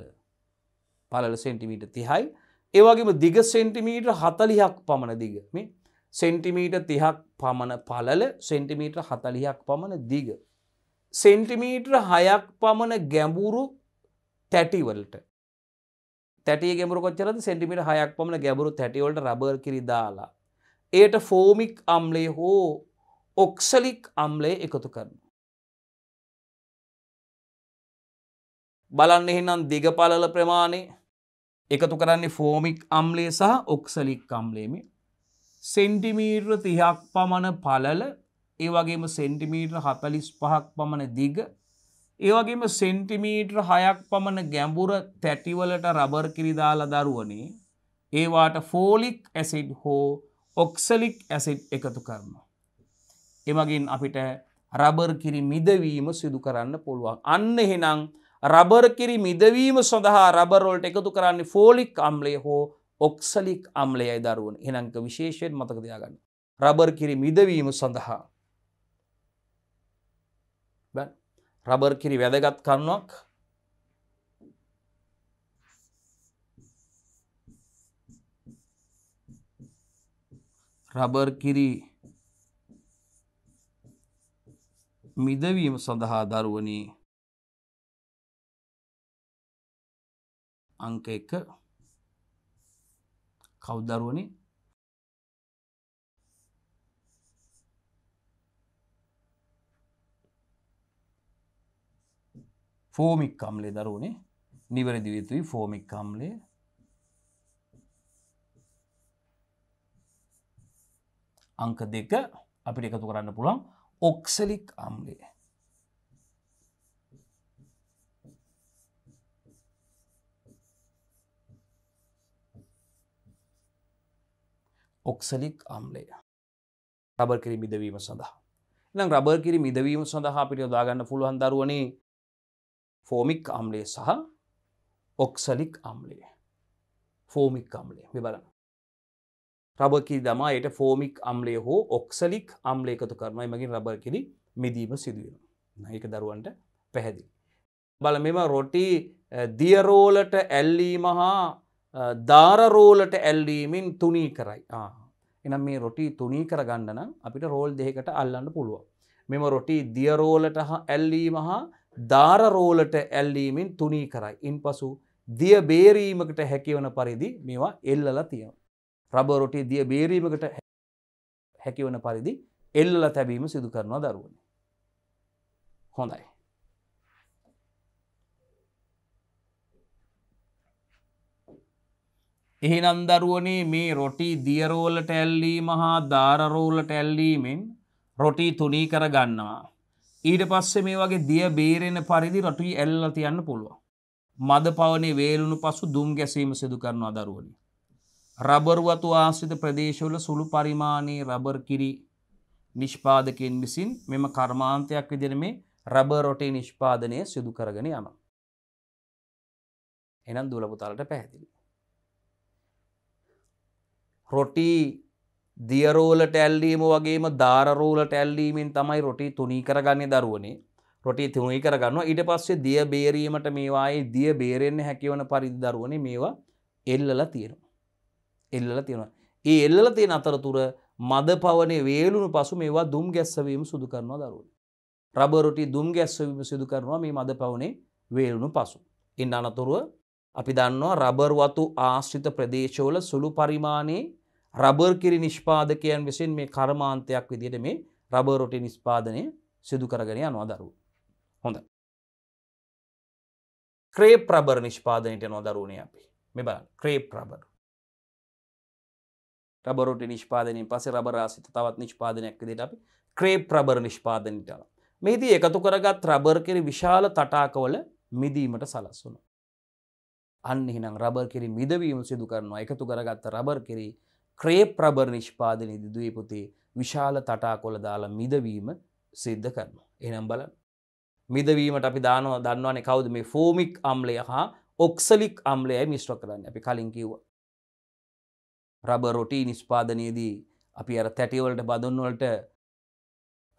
Speaker 1: පලල සෙන්ටිමීට තිහයි ඒවගේම දිග සෙන්ටිමීට හතලිහක් පමණ දිග මේ සෙන්ටිමීට තිහක් පමණ පලල සෙන්ටිමීට හතලිහක් පමණ දිග සෙන්ටිමීට්‍ර හයක් පමණ ගැඹුරු තැටිවලට තැටි ගැඹුරු කොච්චර සෙන්ටිමිට හයක් පමණ ගැඹුරු තැටිවලට රබර් කිරි දාලා ඒට ෆෝමික් අම්ලේ හෝ ඔක්සලික් අම්ලේ එකතු කරන බලන්න එහෙනම් දිග පලල ප්‍රමාණය එකතු කරන්නේ ෆෝමික් අම්ලේ සහ ඔක්සලික් අම්ලේමි සෙන්ටිමීර්ර තිහක් පමණ පලල ඒවගේම සෙන්ටිමීට්‍ර හතලිස් පහක් පමණ දිග ඒවගේම සෙන්ටිමීට්‍ර හයක් පමණ ගැඹුර තැටිවලට රබර් කිරිදාල දරුවනේ ඒවාට ෆෝලික් ඇසිඩ් හෝ ඔක්සලික් ඇසිඩ් එකතු කරනවා. එමගින් අපිට රබර් කිරි මිදවීම සිදු කරන්න පුළුවන්. අන්න එහෙනම් රබර් කිරි මිදවීම සඳහා රබරෝල්ට එකතු කරන්නේ ෆෝලික් අම්ලේ හෝ ඔක්සලික් අම්ලයයි දරුවන් එනංක විශේෂයෙන් මතක දෙයාගන්න. රබර් කිරි මිදවීම සඳහා. රබර් කිරි වැදගත් කරුණක් රබර් කිරි මිදවීම සඳහා දරුවනී අංක එක කවුදරුවනේ ෆෝමික් අම්ලේ දරුවනේ නිවැරදි යුතුයි ෆෝමික් අම්ලේ අංක දෙක අපිට එකතු කරන්න පුළන් ඔක්සලික් අම්ලේ ඔක්සලික් අම්ලය රබර් කිරි මිදවීම සඳහා නම් රබර් කිරි මිදවීම සඳහා අපිට යොදාගන්න පුළුවන් දරුවනේ ෆෝමික් අම්ලේ සහ ඔක්සලික් අම්ලේ ෆෝමික් අම්ලේ මෙ බලන්න රබකි දමා යට ෆෝමික් අම්ලේ හෝ ඔක්සලික් අම්ලේ එකතු කරමයි මගින් රබර් කිරි මිදීම සිදුවෙන නහික දරුවන්ට පැහැදි. බල මෙම රොටි දියරෝලට ඇල්ලීම හා ධාරරෝලට ඇල්ලීමෙන් තුනී කරයි එනම් මේ රොටි තුනී කරගන්නනම් අපිට රෝල් දෙකට අල්ලන්න පුළුව. මෙම රොටි දියරෝලට ඇල්ලීම හා ධාරරෝලට ඇල්ලීමෙන් තුනී කරයි. ඉන් පසු දිය බේරීමකට හැකිවන පරිදි මේවා එල්ලලා තියෙන. රබරොටි දිය බේරීමකට හැකිවන පරිදි එල්ලල තැබීම සිදු කරනවා දරුවන. හොඳයි. එහිනම් දරුවනේ මේ රොටි දියරෝලට ඇල්ලීම හා ධාරරෝලට ඇල්ලීමෙන් රොටි තුනී කර ගන්නවා. ඊට පස්සේ මේ වගේ දිය බේරෙන පරිදි රටුයි ඇල්ල තියන්න පුළුවන්. මද පවනේ වේලුණු පසු දුම් ගැසීම සිදු කරනවා දරුවනි. රබර්වතු ආශ්‍රිත ප්‍රදේශවල සුළු පරිමාණයේ රබර් කිරි නිෂ්පාදකයන් විසින් මෙම කර්මාන්තයක් විදිහට මේ රබර් රොටේ නිෂ්පාදනය සිදු කරගෙන යනවා. එහෙනම් දුවල පුතාලට පැහැදිලි. රොටි දියරෝලට ඇල්ලීම වගේම ධාරරෝලට ඇල්ලීමෙන් තමයි රොටි තුනී කරගන්නේ දරුවනේ රොටි තුනී කරගන්නවා ඊට පස්සේ දිය බේරීමට මේවායේ දිය බේරෙන්න හැකිවන පරිදි දරුවනේ මේවා එල්ලලා තියෙනවා එල්ලලා තියෙනවා ඒ එල්ලලා තියෙන අතරතුර මද පවනේ වේලුණු පසු මේවා දුම් ගැස්සවීම සිදු කරනවා දරුවනේ රබර් රොටි දුම් ගැස්සවීම සිදු කරනවා මේ මද පවනේ වේලුණු පසු ඉන් අනතුරුව අපි දන්නවා රබර් වතු ආශ්‍රිත ප්‍රදේශවල සුළු පරිමාණයේ රබර් කිරි නිෂ්පාදකයන් විසින් මේ කර්මාන්තයක් විදියට මේ රබරොටි නිස්්පාදනය සිදු කරගෙන නොදරු. හොඳ. ක්‍රේ ප්‍රබර් නිෂ්පාදනයට නොදරුණය අපි මෙ බ ක්‍රේ ප්‍රබර්. රබරොට නිෂ්පාදනය පස රබරාසිත තවත් නිෂ්පාදනයක් දෙට අපි ක්‍රේ ප්‍රබර් නිෂ්පාදනටල. මේදී එකතු කරගත් රබර් කෙරි විශාල තටාකවල මිදීමට සලස්සුන. අන්න හිනම් රබර් කෙරි මිදවීම සිදු කරනවා එකතු කරගත්ත රබර් කෙරී ක්‍රේ ප්‍රබර් නිෂ්පාදනයේදී දුවේ පුතේ විශාල තටාකොළ දාලා මිදවීම සිද්ධ කරනවා. එහෙනම් බලන්න. මිදවීමට අපි දානවා දන්නවනේ කවුද මේ ෆෝමික් අම්ලය හා ඔක්සලික් අම්ලයයි මිශ්‍ර කරන්නේ. අපි කලින් කිව්වා. රබර් රොටි නිෂ්පාදනයේදී අපි අර තැටි වලට බදුන් වලට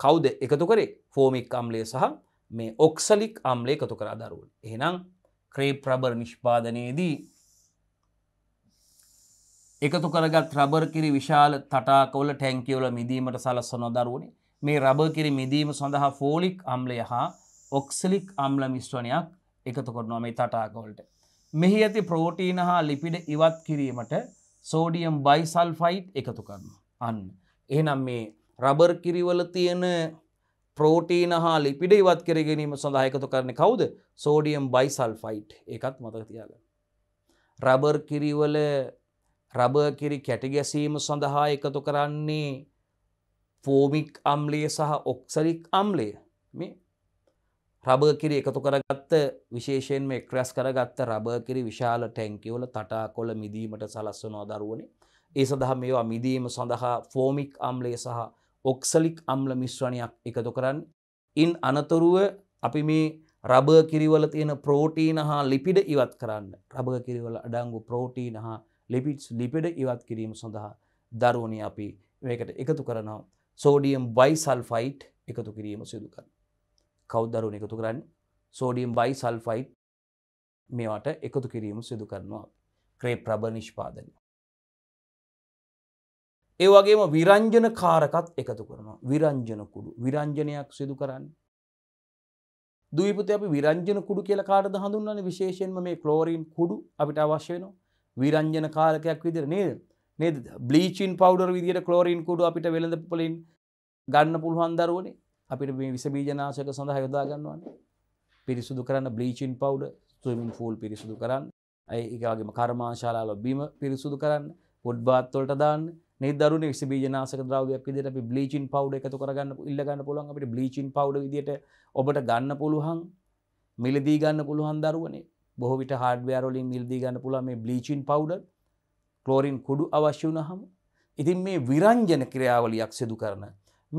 Speaker 1: කවුද එකතු කරේ? ෆෝමික් අම්ලය සහ මේ ඔක්සලික් අම්ලය එකතු කරලා දරුවෝ. එහෙනම් ක්‍රේ ප්‍රබර් නිෂ්පාදනයේදී එකතු කරගත් රබර් කිරි විශාල තටාකවල ටැංකිවල මිදීමට සලස්ස නොදරුවනේ මේ රබර් කිරි මිදීම සඳහා ෆෝලික් අම්ලය හා ඔක්සලික් අම්ල මිශ්‍රණයක් එකතු කරනවා මේ තටාකවලට. මෙහි ඇති ප්‍රෝටීන හා ලිපිඩ ඉවත් කිරීමට සෝඩියම් බයිසල්ෆයිට් එකතු කරන. අන්න. එහනම් මේ රබර් කිරිවල තියෙන ප්‍රෝටීන හා ලිපිඩ ඉවත් කර ගැනීම සඳහා එකතු කරන කවුද සෝඩියම් බයිසල්ෆයිට් එකත් මතක තියාගන්න. රබර් කිරිවල රබකිරි කැටිගැසීම සඳහා එකතු කරන්නේ ෆෝමික් අම්ලය සහ ඔක්සරික් අම්ලය මේ රබකිරි එකතු කරගත්ත විශේෂෙන් මේ ක්‍රැස් කරගත්ත රබකිරි විශාල ටැංකිවල තටා කොල මිදීමට සලස්වනෝ දරුවනේ ඒ සඳහා මේවා මිදීම සඳහා ෆෝමික් අම්ලය සහ ඔක්සලික් අම්ල මිශ්‍රණයක් එකතු කරන්න ඉන් අනතුරුව අපි මේ රබ කිරිවල තියෙන ප්‍රෝටීන හා ලිපිඩ ඉවත් කරන්න රබ කිරිවල අඩංගු ප්‍රෝටීන හා ලිපිට්ස් ලිපෙඩ ඉවත් කිරීම සඳහා දරුවනි අපි මේකට එකතු කරනවා සෝඩියම් බයිසල්ෆයිට් එකතු කිරීම සිදුකන්න. කෞද්දරුණ එකතු කරන්න සෝඩියම් බයිසල්ෆයිට් මේවාට එකතු කිරීම සිදු කරනවා ක්‍රේ ප්‍රබ නිෂ්පාදනය. ඒ වගේම විරංජන කාරකත් එකතු කරනවා විරංජන කුඩු විරංජනයක් සිදු කරන්න. දීපත අපි විරංජන කුඩු කියල කාරද හඳුන්නන විශේෂෙන්ම මේ කලෝරීන් කුඩු අපිට අවශ්‍ය වෙනවා වීරංජන කාරකයක් විදිර නේද නේද බ්ලීචින් පවඩර් විදිට කලෝරීන් කුඩු අපිට වෙළඳ පොලින් ගන්න පුළුවන් දරුවනේ අපිට මේ විසබීජනාශක සඳහා යොදා ගන්නවන පිරිසුදු කරන්න බ්ලීචින් පවඩ ස්විමින් ෆූල් පිරිසුදු කරන්න ඇයි එකගේම කර්මාශාලාල බීම පිරිසුදු කරන්න පොඩ් බාත්වොලට දාන්න නිදරුණ විසබීජනාසක ද්‍රවයක් විදිට අපි බ්ලීචින් පවඩ එකතු කරගන්න ඉල්ලගන්න පුළුවන් අපිට බ්ලීචින් පවඩ විදිට ඔබට ගන්න පුළුවන් මිලදී ගන්න පුළුවන් දරුවනේ බොහවිට හාඩවයාරොලින් මිල්දී ගන්න පුලා මේ බ්ලිචින් පවඩ කලෝරින් කුඩු අවශ්‍ය වනහම ඉතින් මේ විරංජන ක්‍රියාවලියක් සිදු කරන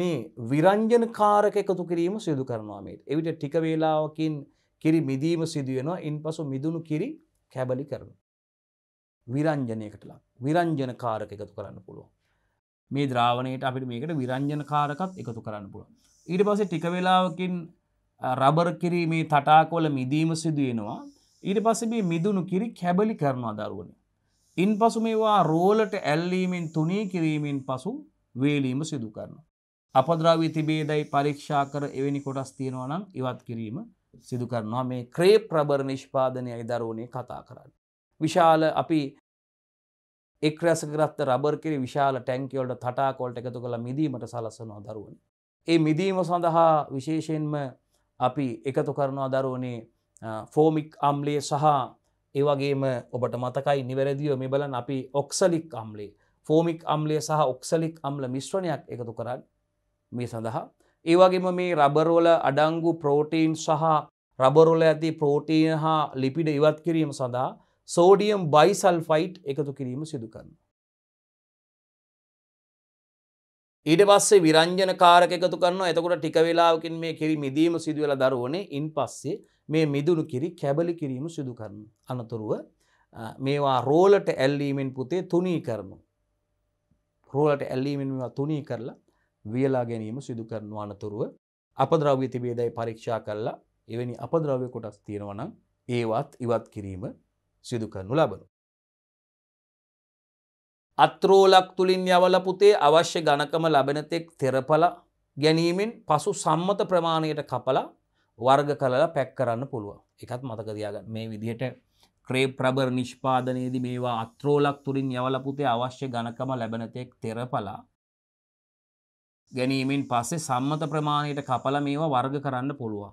Speaker 1: මේ විරංජන කාරක එකතු කිරීම සිදු කරනවාමේට එවිට ටික වේලාවකින් කිරි මිදීම සිදුවෙනවා ඉන් පසු මිදුණු කිරි කැබලි කරන. විරංජනයකටලා විරංජන කාරක එකතු කරන්න පුළුව. මේ ද්‍රාවණයට අපිට මේකට විරංජන කාරකත් එකතු කරන්න පුළුව. ඊට පසේ ටික වෙලාවකින් රබර් කිරීමේ තටාකොල මිදීම සිදුවෙනවා ඊට පස්සේ මේ මිදුණු කිරි කැබලි කරනවා දරුවන. ඉන් පසු මේවා රෝලට ඇල්ලීමෙන් තුනී කිරීමෙන් පසු වේලීම සිදු කරනවා. අපද්‍රාවී තිබේදයි පරීක්ෂා කර එවැනි කොටස් තියෙනවා නම් ඉවත් කිරීම සිදු කරනවා මේ ක්‍රේ ප්‍රබර නිෂ්පාදනයයි දරුවනේ කතා කරන්න. විශාල අපි එක් රැසගරත්ත රබර් කිරි විශාල ටැංකිවල්ට තටාකොල්ට එකතු කළ මිදීමට සලසනවා දරුවන. ඒ මිදීම සඳහා විශේෂයෙන්ම අපි එකතු කරනවා දරුවනේ ෆෝමික් අම්ලේ සහ ඒවගේම ඔබට මතකයි නිවැරදිව මේ බලන් අපි ඔක්සලික් අම්ලේ ෆෝමික් අම්ලේ සහ ඔක්සලික් අම්ල මිශ්‍රණයක් එකතු කරන්න මේ සඳහා. ඒවගේම මේ රබරෝල අඩංගු ප්‍රෝටීන් සහ රබරොල ඇති ප්‍රෝටීන් හා ලිපිඩ ඉවත් කිරීම සඳහා සෝඩියම් බයිසල් ෆයිට් එකතු කිරීම සිදුකරන්න. ඊට පස්සේ විරංජන කාරක එකතු කරන්න එතකොට ටික වෙලාවකින් මේ කිරි මිදීම සිදුවල දරුවනේ ඉන් පස්සේ මේ මිදුණු කිරි කැබලි කිරීම සිදු කරන. අනතුරුව මේවා රෝලට ඇල්ලීමෙන් පුතේ තුනී කරනු. රෝලට ඇල්ලීමෙන් තුනී කරලා වියලා ගැනීම සිදු කරනු අනතුරුව අපද්‍රව්‍ය තිබේදයි පරීක්ෂා කරලා එවැනි අපද්‍රව්‍ය කොටස් තියෙනවනම් ඒවත් ඉවත් කිරීම සිදු කරනු ලබනු. අත්‍රෝලක් තුළින් යවල පුතේ අවශ්‍ය ගණකම ලබනතෙක් තෙරපල ගැනීමෙන් පසු සම්මත ප්‍රමාණයට කපලා වර්ග කලලා පැක් කරන්න පුළුව එකත් මතක දයාගන්න මේ විදිහට ක්‍රේ ප්‍රබර් නිෂ්පාදනයේද මේවා අත්‍රෝලක් තුරින් යවලපුතේ අවශ්‍ය ගණකම ලැබනතෙක් තෙරපලා ගැනීමෙන් පස්සේ සම්මත ප්‍රමාණයට කපල මේවා වර්ග කරන්න පුළුවන්.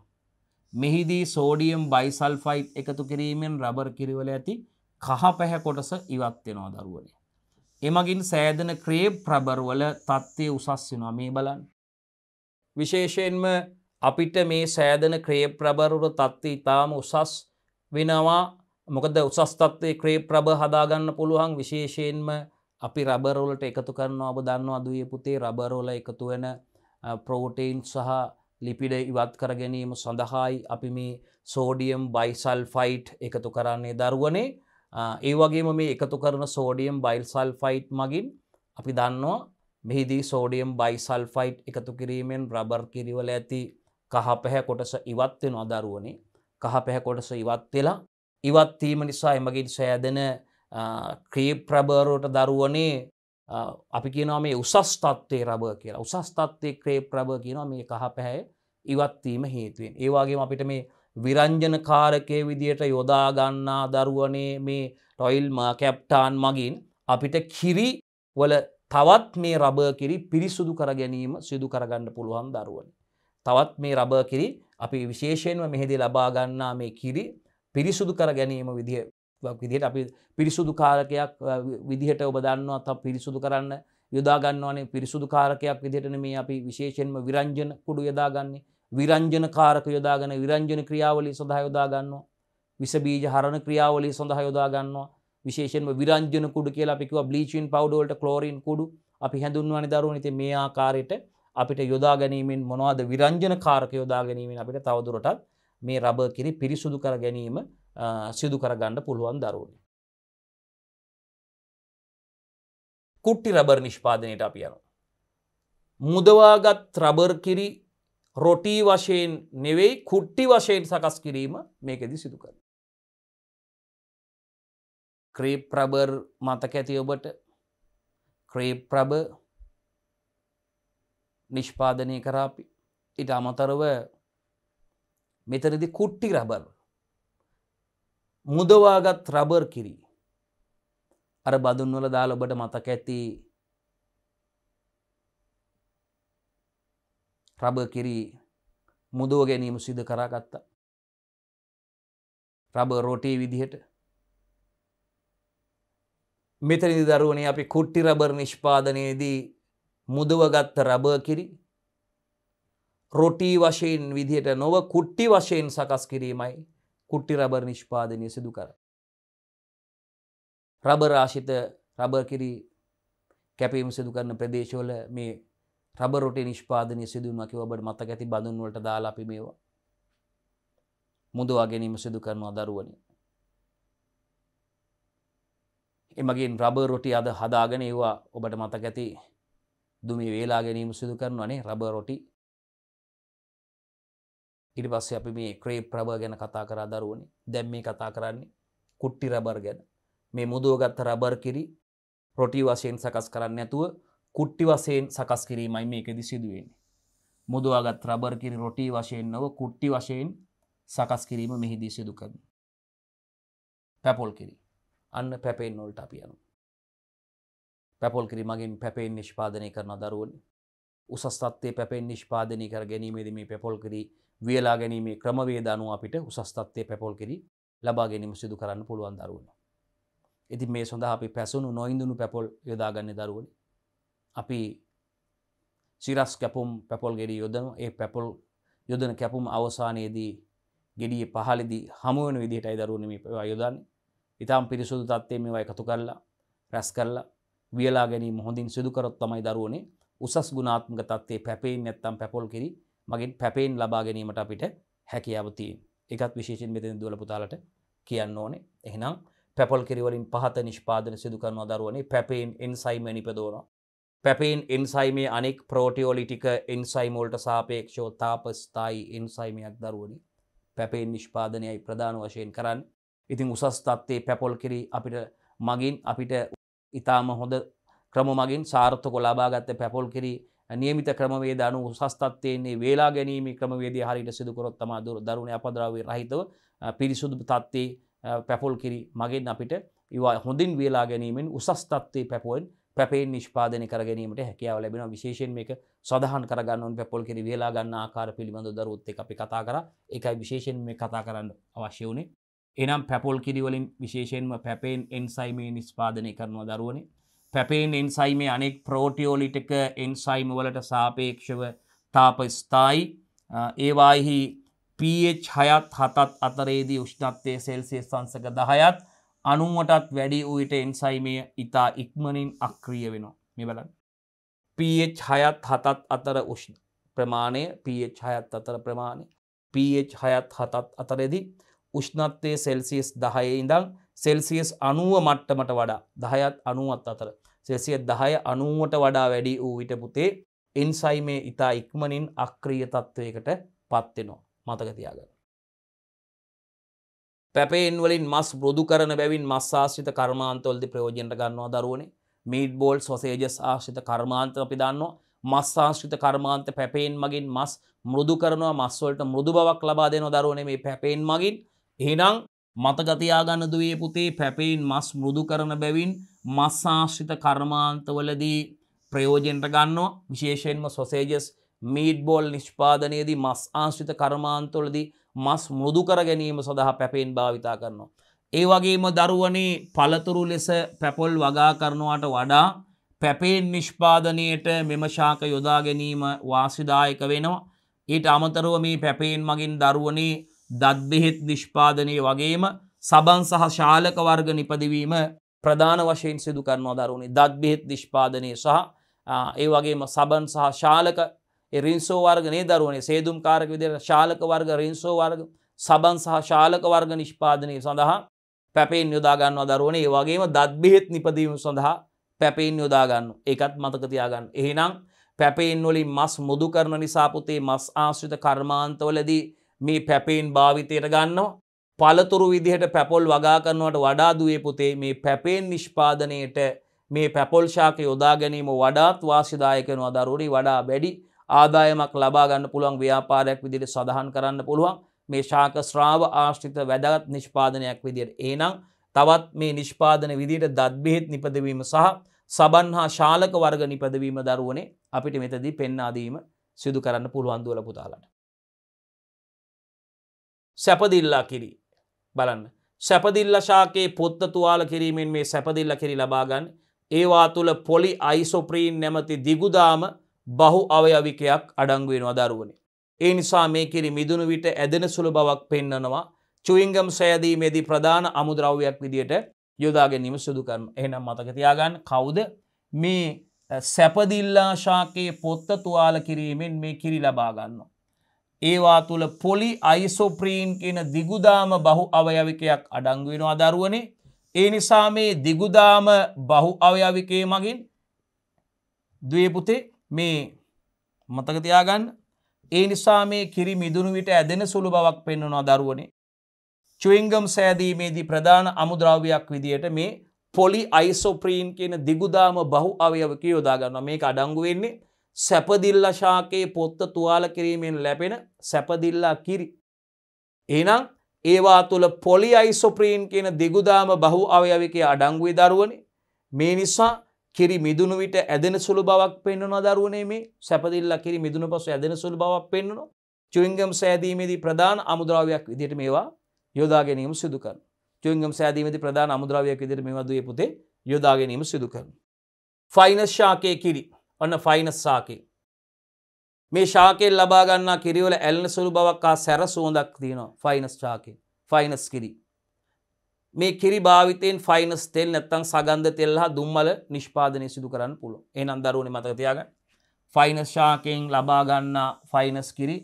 Speaker 1: මෙහිදී සෝඩියම් බයිසල්ෆයිට් එකතු කිරීමෙන් රබර් කිරිවල ඇති කහ පැහැ කොටස ඉවත්වෙනවා දරුවන. එමගින් සෑදන ක්‍රේබ් ප්‍රබර්වල තත්ත්වය උසස් වෙනවා මේ බලන්. විශේෂයෙන්ම අපිට මේ සෑදන ක්‍රේප් ප්‍රබරුර තත්ති ඉතාම උසස් වෙනවා මොකද උසස් තත්වේ ක්‍රේප් ප්‍රබ හදාගන්න පුළුවන් විශේෂයෙන්ම අපි රබරෝලට එකතු කරනවා ඔබ දන්නවා දුවේ පුතේ රබරෝල එකතු වෙන ප්‍රෝටීන් සහ ලිපිඩ ඉවත් කර ගැනීම සඳහායි අපි මේ සෝඩියම් බයිසල් ෆයිට් එකතු කරන්නේ දරුවනේ ඒ වගේම මේ එකතු කරන සෝඩියම් බයිල්සල් ෆයිට් මගින් අපි දන්නවා මෙහිදී සෝඩියම් බයිසල් ෆයිට් එකතු කිරීමෙන් රබර් කිරිවල ඇති කහ පැහැ කොටස ඉවත්වෙන අදරුවනේ කහ පැහැ කොටස ඉවත් වෙලා ඉවත්වීම නිසා එමගින් සෑදෙන ක්‍රී ප්‍රබරෝට දරුවනේ අපි කියනවා මේ උසස් තත්වය රබ කියලා උසස් තත්වය ක්‍රේ ප්‍රබ කියනවා මේ කහ පැහැ ඉවත්වීම හේතුවෙන් ඒවාගේ අපිට මේ විරංජන කාරකය විදියට යොදාගන්නා දරුවනේ මේ ටොයිල්ම කැප්ටාන් මගින් අපිට කිරි වල තවත් මේ රබ කිරි පිරිසුදු කර ගැනීම සිදු කරගන්න පුළුවන් දරුවනේ තවත් මේ රබර් කිරි අපි විශේෂයෙන්ම මෙහිදී ලබා ගන්නා මේ කිරි පිරිසුදු කර ගැනීම විදිහ විදිහට අපි පිරිසුදු කාරකයක් විදිහට ඔබ දන්නවා තම පිරිසුදු කරන්න යොදාගන්නවානේ පිරිසුදු කාරකයක් විදිහටන මේ අපි විශේෂයෙන්ම විරංජන කුඩු යොදාගන්නේ විරංජන කාරක යොදාගන විරංජන ක්‍රියාවලි සඳහා යොදාගන්නවා විසබීජ හරණ ක්‍රියාවලි සඳහා යොදාගන්නවා විශේෂෙන්ම විරංජන කුඩු කියලා අපිකව බ්ලීචින් පවඩෝල්ට කලෝරීන් කුඩු අපි හැඳුන්වානි දරුවන් ඉතින් මේ ආකාරයට අපිට යොදා ගැනීමෙන් මොනවාද විරංජන කාරක යොදා ගැනීමෙන් අපිට තවදුරටත් මේ රබ කිරි පිරිසුදු කර ගැනීම සිදු කරගන්න පුළුවන් දරුවනි. කුට්ටි රබර් නිෂ්පාදනයට අපි යනවා. මුදවාගත් රබර් කිරි රොටී වශයෙන් නෙවෙයි කුට්ටි වශයෙන් සකස් කිරීම මේකෙදි සිදු කර. ක්‍රේප් රබර් මතක ඇති ඔබට ක්‍රේප් රබර් නිෂ්පාදනය කරාපි ඉට අමතරව මෙතනදි කුට්ටි රබර් මුදවාගත් රබර් කිරි අර බදුන්වල දාලඔබට මතක ඇති රබ කිරි මුදුව ගැනීම සිද කරාගත්තා රබ රෝටී විදිහට මෙතනිදි දරුවනේ අපි කුට්ටි රබර් නිෂ්පාදනයේදී මුදවගත්ත රබර් කිරි රොටී වශයෙන් විදිහට නොව කුට්ටි වශයෙන් සකස් කිරීමයි කුට්ටි රබර් නිෂ්පාදනය සිදු කර. රබරාශිත රබර්කිරි කැපීම සිදු කරන ප්‍රදේශවල මේ රබරොට නිෂ්පාදනය සිදුවමකි ඔබට මත ඇති බඳුන්වලට දාලාපි මේවා මුදවා ගැනීම සිදු කරනවා දරුවන. එමගින් රබර් රොටි අද හදාගෙන ඒවා ඔබට මතක ඇති දුමේ වේලා ගැනීම සිදු කරනවනේ රබ රොටි ඉට පස්ස අපි මේ ක්‍රේ ප්‍රබ ගැන කතා කරා දරුවනේ දැම් මේ කතා කරන්නේ කුට්ටි රබර් ගැන මේ මුදුවගත්ත රබර් කිරි රොටි වශයෙන් සකස් කරන්න ඇතුව කුට්ටි වසයෙන් සකස් කිරීමයි මේකෙදි සිදුවෙන්නේ. මුදවාගත් රබර් කිරි රොටි වශයෙන් නොව කුට්ටි වශයෙන් සකස් කිරීම මෙහිදී සිදු කරන. පැපොල් කිරි අන්න පැපෙන් නොල්ට අපියනු. පැපොල් කිරීමගින් පැපෙන් නිෂ්පාදනය කරන දරුවනි. උසස්තත්වය පැපෙන් නිෂ්පාදනය කර ගැනීමේද මේ පැපොල් කිරී වියලා ගැනීමේ ක්‍රමවේද අනුව අපිට උසස්තත්වය පැපොල් කිරි ලබා ගැනීම සිදු කරන්න පුළුවන් දරුවන. ඉතින් මේ සඳහා අපි පැසුණු නොයිඳුණු පැපොල් යොදාගන්න දරුවනි. අපි සිරස් කැපුම් පැපොල් ගෙඩි යොදනු ඒ පැපොල් යොදන කැපුම් අවසානයේදී ගෙඩිය පහලිදි හමුවන විදිහටයි දරුවන මේ යොදන්න ඉතාම් පිරිසුදු තත්වේ මේවා එකතු කරලා රැස් කරලා වියලා ගැනීම හොඳින් සිදුකරොත් තමයි දරුවනේ උසස් ගුණාත්මක තත්ත්වයේ පැපෙන් නැත්තම් පැපොල් කිරි මගින් පැපෙන් ලබා ගැනීමට අපිට හැකියාව තියෙන. ඒකත් විශේෂයෙන් මෙතන දුවල පුතාලට කියන්න ඕනේ. එහෙනම් පැපොල් කිරි වලින් පහත නිෂ්පාදන සිදු කරනවා දරුවනේ පැපෙන් එන්සයිම නිපදවනවා. පැපෙන් එන්සයිමේ අනෙක් ප්‍රෝටියෝලිටික එන්සයිම වලට සාපේක්ෂව තාපස්ථායි එන්සයිමයක් දරුවනේ. පැපෙන් නිෂ්පාදනයයි ප්‍රධාන වශයෙන් කරන්නේ. ඉතින් උසස් තත්ත්වයේ පැපොල් කිරි අපිට මගින් අපිට ඉතාම හොඳ ක්‍රම මගින් සාර්ථක ලබාගත්ත පැපොල් කිරි නියමිත ක්‍රමවේද අනු උසස්තත්වයන්නේ වේලා ගැනීම ක්‍රමවේද හරිට සිදුකොරොත්තම දුර දරුණ අපදරාවේ රහිතව පිරිසුදු තත්වේ පැපොල් කිරි මගෙන් අපිට ඒවා හොඳින් වේලා ගැනීමෙන් උසස්තත්වේ පැපුවෙන් පැපෙන් නිෂ්පාදනය කර ගැනීමට හැකියාව ලැබෙන විශේෂෙන් මේක සඳහන් කරගන්නවන් පැපොල් කිරි වේලා ගන්න ආකාර පිළිබඳ දරුවොත් එක අපි කතා කර එකයි විශේෂෙන් මේ කතා කරන්න අවශ්‍ය වුණේ එනම් පැපොල් කිරිවලින් විශේෂයෙන්ම පැපෙන් එන්සයිමේ නිස්පාදනය කරනවා දරුවන පැපෙන් එන්සයිමේ අනෙක් ප්‍රෝටියෝලිටක එන්සයිම වලට සාපේක්ෂව තාප ස්ථායි ඒවාහි පH හයත් හතත් අතරේදී උෂ්ණත්වය සෙල්සේ සංසක දහයත් අනුවටත් වැඩි වූට එන්සයිමය ඉතා ඉක්මනින් අක්‍රිය වෙනවා මෙබල පH හයත් හතත් අතර උෂ්ණ ප්‍රමාණය පH හයත් අතර ප්‍රමාණය පH හයත් හතත් අතරෙදිී උෂ්ණත්වය සෙල්සිස් දහය ඉඳං සෙල්සිස් අනුව මට්ටමට වඩා දහයත් අනුවත් අතර සෙසිය දහය අනුවට වඩා වැඩි වූ විට පුතේ එන්සයිමේ ඉතා ඉක්මනින් අක්‍රිය තත්ත්වයකට පත්වෙනවා මතකතියාගන්න. පැපේන්වලින් මස් බොදු කරන බැවින් මස් ආශ්‍රිත කර්මාන්තවලදි ප්‍රයෝජෙන්ට ගන්නවා දරුවනේ මීඩ් බෝල් සොසේජස් ආශ්‍රිත කර්මාන්ත අපි දන්නවා මස් ආශ්‍රිත කර්මාන්ත පැපේෙන් මගින් මස් මුරුදු කරනවා මස්වලට මුරුදු බවක් ලබා දෙනවා දරුවනේ මේ පැපේෙන් මගින් එහෙනම් මතගතියාගන්න දුවේ පුතේ පැපයින් මස් මුරුදු කරන බැවින් මස්සාශ්‍රිත කර්මාන්තවලදී ප්‍රයෝජෙන්ට ගන්නෝ විශේෂයෙන්ම සොසේජස් මීඩ් බෝල් නිෂ්පාදනයේදී මස් ආශ්‍රිත කර්මාන්තවලදී මස් මුරුදු කර ගැනීම සඳහා පැපෙන් භාවිතා කරනවා. ඒ වගේම දරුවනේ පළතුරු ලෙස පැපොල් වගා කරනවාට වඩා පැපෙන් නිෂ්පාදනයට මෙම ශාක යොදා ගැනීම වාසිදායක වෙනවා. ඊට අමතරව මේ පැපෙන් මගින් දරුවනේ දත් බෙහෙත් නිෂ්පාදනය වගේම සබන් සහ ශාලක වර්ග නිපදවීම ප්‍රධාන වශයෙන් සිදු කරනවා දරුණේ දත් බෙහෙත් නිෂ්පාදනය සහ ඒ වගේම සබන් සහ ශාලක රින්සෝ වර්ගනේ දරුවනේ සේදුම් කාරක විදිර ශාලක වර්ග රින්සෝ වර්ග සබන් සහ ශාලක වර්ග නිෂ්පාදනය සඳහා පැපෙන් යොදාගන්නවා දරුවනේ ඒ වගේම දත්බෙහෙත් නිපදීම සඳහා පැපෙන් යොදාගන්න ඒකත් මතකතියාගන්න. එහෙනම් පැපෙන් වලින් මස් මුදු කරන නිසාපුතේ මස් ආශ්‍රිත කර්මාන්තවලදී මේ පැපෙන් භාවිතයට ගන්නවා. පළතුරු විදිහට පැපොල් වගා කරනවට වඩා දුවේ පුතේ මේ පැපෙන් නිෂ්පාදනයට මේ පැපොල් ශාක යොදා ගැනීම වඩාත් වාසිදායක වෙනවා දරුවනි වඩා වැඩි ආදායමක් ලබා ගන්න පුළුවන් ව්‍යාපාරයක් විදිහට සඳහන් කරන්න පුළුවන් මේ ශාක ශ්‍රාව ආශ්‍රිත වැදගත් නිෂ්පාදනයක් විදිහට. එහෙනම් තවත් මේ නිෂ්පාදන විදිහට දත් බෙහෙත් නිපදවීම සහ සබන් හා ශාලක වර්ග නිපදවීම දරුවනේ අපිට මෙතදී පෙන්වා දීම සිදු කරන්න පුළුවන් දුවල පුතාලට. සැපදිල්ලා කිරි බලන්න සැපදිල්ල ශාකයේ පොත්ත තුවාල කිරීමෙන් මේ සැපදිල්ල කිරි ලබාගන්න ඒවා තුළ පොලි අයිසොප්‍රීන් නැමති දිගුදාම බහු අවයවිකයක් අඩංගුවෙන් වදරුවනි. ඒ නිසා මේ කිරි මිදුණු විට ඇදෙන සුළු බවක් පෙන්නනවා චුවිංගම් සෑදීමේදී ප්‍රධාන අමුද්‍රව්‍යයක් විදියට යොදාගැනීම සුදු කරන එහනම් මතකතියාගන්න කවුද මේ සැපදිල්ලා ශාකයේ පොත්ත තුවාල කිරීමෙන් මේ කිරි ලබාගන්නවා. ඒවා තුළ පොලි අයිසෝප්‍රීන් කියන දිගුදාම බහු අවයවිකයක් අඩංගුවෙනවා දරුවනේ ඒ නිසා මේ දිගුදාම බහු අවයවිකය මගින් දවපුතේ මේ මතකතියාගන්න ඒ නිසා මේ කිරි මිදුණු විට ඇදෙන සුළු බවක් පෙන්වනවා දරුවනේ චුවංගම් සෑදීමේදී ප්‍රධාන අමුද්‍රව්‍යයක් විදියට මේ පොලි අයිසෝප්‍රීන් කියන දිගුදාම බහු අවයවක යොදාගන්න මේක අඩංගු වෙන්නේ සැපදිල්ල ශාකයේ පොත්ත තුවාල කිරීමෙන් ලැබෙන සැපදිල්ලා කිරි. එනම් ඒවා තුළ පොලි අයිසොප්‍රීන් කියන දෙගුදාම බහු අවයවිකය අඩංගුවේ දරුවනේ මේ නිසා කිරි මිදුණු විට ඇදෙන සුළු බවක් පෙන්වනවා දරුවනේ මේ සැපදිල්ලා කිරි මිදුණු පසු ඇදෙන සුළු බවක් පෙන්වනවා චුවිංගම් සෑදීමේදී ප්‍රධාන අමුද්‍රව්‍යයක් විදිහට මේවා යොදා ගැනීම සිදු කරනවා චුවිංගම් සෑදීමේදී ප්‍රධාන අමුද්‍රව්‍යයක් විදිහට මේවා දුවේ පුතේ යොදා ගැනීම සිදු කරනවා ෆයිනස් ශාකයේ කිරි ඔන්න ෆයිනස් සාකි. මේ ශාකෙල් ලබාගන්න කිරිවල ඇල්න සුළු බවක්කා සැරසුවොදක් තියනවා ෆයිනස් චාකි ෆයිනස් කිරි. මේ කිරි භාවිතයෙන් ෆයිනස් තෙල් නැත්තං සගන්ධ තෙල් හා දුම්මල නිෂ්පාදනය සිදු කරන්න පුළුව එනන් දරුණ මතකතියාග ෆයිනස් ශාකයෙන් ලබාගන්නා ෆයිනස් කිරි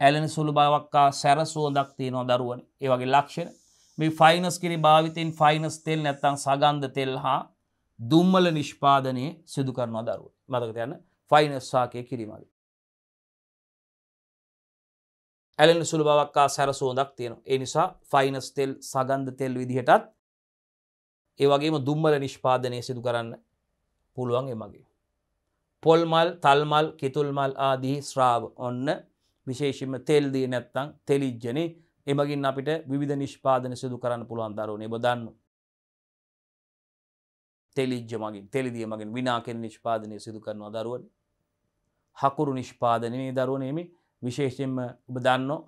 Speaker 1: ඇලෙන සුළු බවක්කා සැරසුවොදක් තියනවා දරුවන ඒවගේ ලක්ෂණ මේ ෆයිනස් කිරි භාවිතයෙන් ෆයිනස් තෙල් නැත්තං සගන්ධ තෙල් හා දුම්මල නිෂ්පාදනය සිදු කරනවා දරුව මතක යන්න ෆයිනස්සාකය කිරීමගේ. ඇලෙන සුළු බවක්කා සැරසෝදක් තියෙන ඒ නිසා ෆයිනස් තෙල් සගන්ධ තෙල් විදිහටත් ඒවගේම දුම්මල නිෂ්පාදනය සිදු කරන්න පුළුවන් එමගේ. පොල්මල් තල්මල් කෙතුල්මල් ආදී ශ්‍රාව ඔන්න විශේෂම තෙල්දී නැත්තං තෙලිජ්ජනේ එමගින් අපිට විධ නිෂ්පාදන සිදු කරන්න පුළුවන් දරුණේ බදන්නවා. තෙලිජ්ජ මගින් තෙලිදිය මගින් විනාකෙන් නිෂ්පාදනය සිදු කරනවා දරුවන හකුරු නිෂ්පාදනයේ දරුවනයම විශේෂයෙන්ම ඔබ දන්නෝ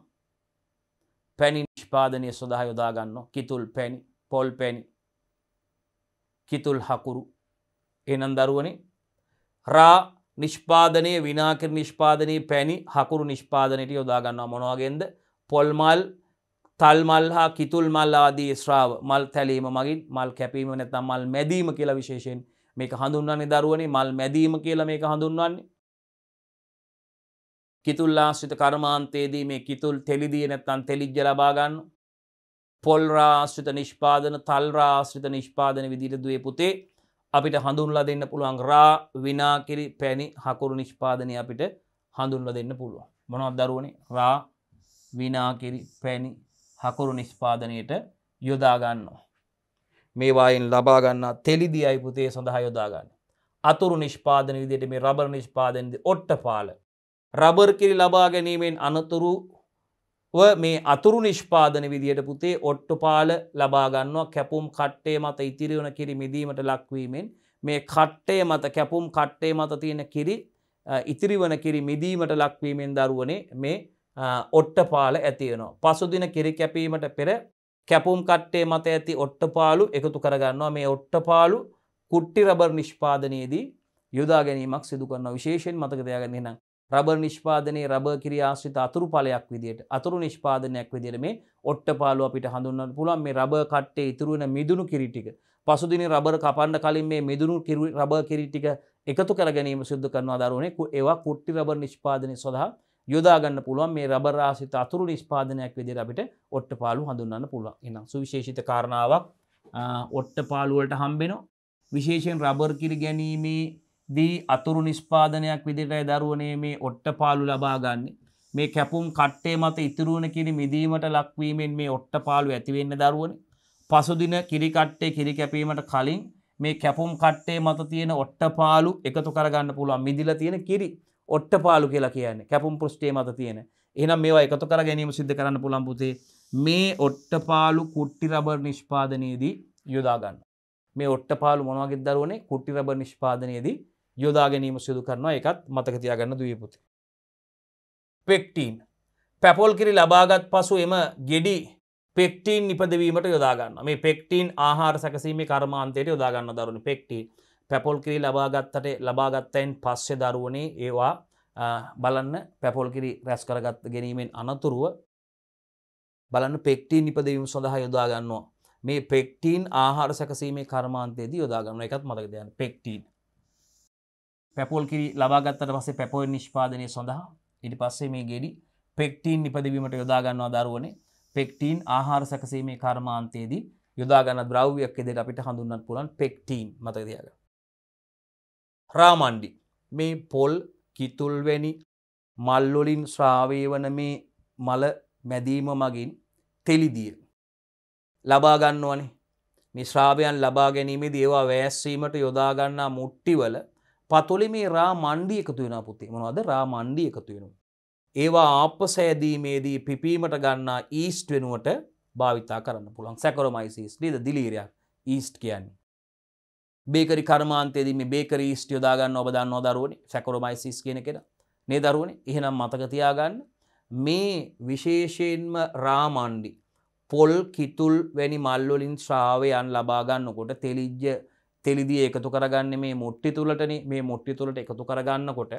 Speaker 1: පැණි නිෂ්පාදනය සොදා යොදාගන්න කිතුල් පැණි පොල් පැණි කිතුල් හකුරු එනන් දරුවන රා නිෂ්පාදනය විනාකර නිෂ්පාදනයේ පැණි හකුරු නිෂ්පාදනයට යොදාගන්නවා මොනවාගෙන්ද පොල්මල් තල්මල් හා කිතුල් මල් ආදී ශ්‍රාව මල් තැලීම මගින් මල් කැපීම නැතම් මල් මැදීම කියලා විශේෂයෙන් මේක හඳුන්වන්නේ දරුවනේ මල් මැදීම කියලා මේක හඳුන්වන්නේ කිතුල්ලාශ්‍රිත කර්මාන්තයේදී මේ කිතුල් තෙලිදී නැත්තන් තෙලිජ්ජ ලබාගන්න පොල්රාශ්‍රිත නිෂ්පාදන තල්රාශ්‍රිත නිෂ්පාදන විදිට දුවේ පුතේ අපිට හඳුන්ලා දෙන්න පුළුවන් රා විනාකිරි පැණි හකුරු නිෂ්පාදනය අපිට හඳුන්ල දෙන්න පුළුවන් මොනොත් දරුවනේ රා විනාකිරි පැණි හකුරු නිස්්පාදනයට යොදාගන්නවා. මේවායින් ලබාගන්න තෙලිදි අයිපුතේ සඳහා යොදාගන්න. අතුරු නිෂ්පාදන විදියට මේ රබර නිෂ්පාදනද ඔට්ට පාල. රබර් කිරි ලබා ගැනීමෙන් අනතුරු මේ අතුරු නිෂ්පාදන විදියට පුතේ ඔට්ටු පාල ලබාගන්නවා කැපුම් කට්ටේ මත ඉතිරිවන කිරි මිදීමට ලක්වීමෙන් මේ කට්ටේ මත කැපුම් කට්ටේ මත තියෙන කිරි ඉතිරිවන කිරි මිදීමට ලක්වීමෙන් දරුවනේ මේ ඔට්ටපාල ඇතියනවා. පසුදින කිරි කැපීමට පෙර කැපුම් කට්ටේ මත ඇති ඔට්ටපාලු එකතු කරගන්නවා මේ ඔට්ටපාලු කුට්ටි රබර් නිෂ්පාදනයේදී යොදා ගැනීමක් සිදු කරන විශේෂෙන් මතක දෙයාගන්න නම් රබර් නිෂ්පාදනයේ රබර් කිරි ආශ්‍රිත අතුරු ඵලයක් විදියට අතුරු නිෂ්පාදනයක් විදියට මේ ඔට්ටපාලු අපිට හඳුන්වන්න පුළුවන් මේ රබර් කට්ටේ ඉතුරු වෙන මිදුණු කිරි ටික. පසුදින රබර් කපන්න කලින් මේ මිදුණු රබර් කිරි ටික එකතු කර ගැනීම සිදු කරනවා දරුවනේ ඒවා කුට්ටි රබර් නිෂ්පාදනය සඳහා යොදාගන්න පුළුවන් මේ රබරාසිත අතුරු නිස්පාදනයක් විදිර අපිට ඔට්ට පාලු හඳුන්න පුළුව එන්න සුවිශේෂිත කාරණාවක් ඔට්ට පාලුවලට හම්බෙනෝ විශේෂයෙන් රබර් කිරි ගැනීමේ දී අතුරු නිස්පාදනයක් විදිරයි දරුවනේ මේ ඔට්ට පාලු ලබාගන්න මේ කැපුම් කට්ටේ මත ඉතුරුවන කිරි මිදීමට ලක්වීමෙන් මේ ඔට්ට පාලු ඇතිවෙන්න දරුවන පසුදින කිරිකට්ටේ කිරි කැපීමට කලින් මේ කැපුම් කට්ටේ මත තියෙන ඔට්ට පාලු එකතු කරගන්න පුළුවන් මිදිල තියෙන කිරි ඔට්ටපාලු කියලා කියන්නේ කැපුම් පෘෂ්ටේ මත තියෙන එනම් මේවා එකතු කර ගැනීම සිද්ධ කරන්න පුළන් පුතේ මේ ඔට්ටපාලු කුට්ටි රබර් නිෂ්පාදනයේදී යොදාගන්න මේ ඔට්ටපාලු මොනවගේ දරුවනේ කුට්ටි රබර් නිෂ්පාදනයේදී යොදා ගැනීම සිදු කරනවා එකත් මතක තියාගන්න දවපුති පෙක්ටීන් පැපොල් කිරි ලබාගත් පසු එම ගෙඩි පෙක්ටීන් නිපදවීමට යොදාගන්න මේ පෙක්ටීන් ආහාර සැකසීම කර්මාන්තයට යොදාගන්න දරුණු පෙක්ටී පැපොල්කිරි ලබාගත්තට ලබාගත්තයින් පස්සේ දරුවනේ ඒවා බලන්න පැපොල්කිරි රැස් කරගත් ගැනීමෙන් අනතුරුව බලන්න පෙක්ටීන් නිපදවීම සඳහා යොදාගන්නවා මේ පෙක්ටීන් ආහාර සැකසීමේ කර්මාන්තයේදී යොදාගන්න එකත් මතක දෙයන්න පෙක්ටීන් පැපොල්කිරි ලබාගත්තට පස්සේ පැපොල් නිෂ්පාදනය සඳහා ඉට පස්සේ මේ ගෙඩි පෙක්ටීන් නිපදවීමට යොදාගන්නවා දරුවනේ පෙක්ටීන් ආහාර සැකසීමේ කර්මාන්තයේදී යොදාගන්න ද්‍රව්‍යයක් ෙදෙට අපිට හඳුන්නත් පුලන් පෙක්ටීන් මතක දයාගන්න රාමණ්ඩි. මේ පොල් කිතුල්වැනි මල්ලොලින් ශ්‍රාවේවන මේ මල මැදීම මගින් තෙලිදිය. ලබාගන්නවනේ මේ ශ්‍රාවයන් ලබා ගැනීමේ දේවා වැෑස්සීමට යොදාගන්නා මුට්ටිවල පතුලි මේ රා මණ්ඩිය එකතු වෙන පුතේ මොනවද රා මණ්ඩිය එකතු වෙනවා. ඒවා ආපසෑදීමේදී පිපීමට ගන්නා ඊස්ට් වෙනුවට භාවිතා කරන්න පුළන් සැකරමයිසිස් නේද දිලීරයක් ඊස්ට් කියන්නේ. බේකරි කර්මාන්තයේදී මේ බේකරි ඉස්ට් යොදා ගන්න ඔබ දන්නව දරුවනේ සැකරොමයිසිස් කියන කෙනා මේ දරුවනේ එහෙනම් මතක තියාගන්න මේ විශේෂයෙන්ම රාමණ්ඩි පොල් කිතුල් වැනි මල් වලින් ශ්‍රාවයන් ලබා ගන්නකොට තෙලිජ්ජ තෙලිදී එකතු කරගන්නේ මේ මුට්ටි තුලටනේ මේ මුට්ටි තුලට එකතු කරගන්නකොට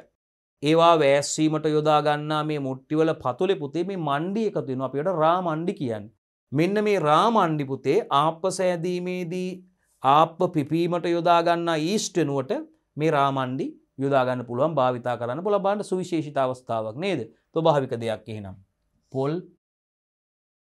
Speaker 1: ඒවා වෑස්වීමට යොදා ගන්නා මේ මුට්ටි වල පතුලේ පුතේ මේ මණ්ඩි එකතු වෙනවා අපිට රාමණ්ඩි කියන්නේ මෙන්න මේ රාමණ්ඩි පුතේ ආප්පස ඇදීමේදී ආප්ප පිපීමට යොදාගන්න ඊස්ටනුවට මේ රාමන්ඩි යොදාගන්න පුළුවන් භාවිතා කරන්න පුළ බාන්ඩ සුවිශේෂිත අවස්ථාවක් නේද තො භාවික දෙයක් එහෙනම්. පොල්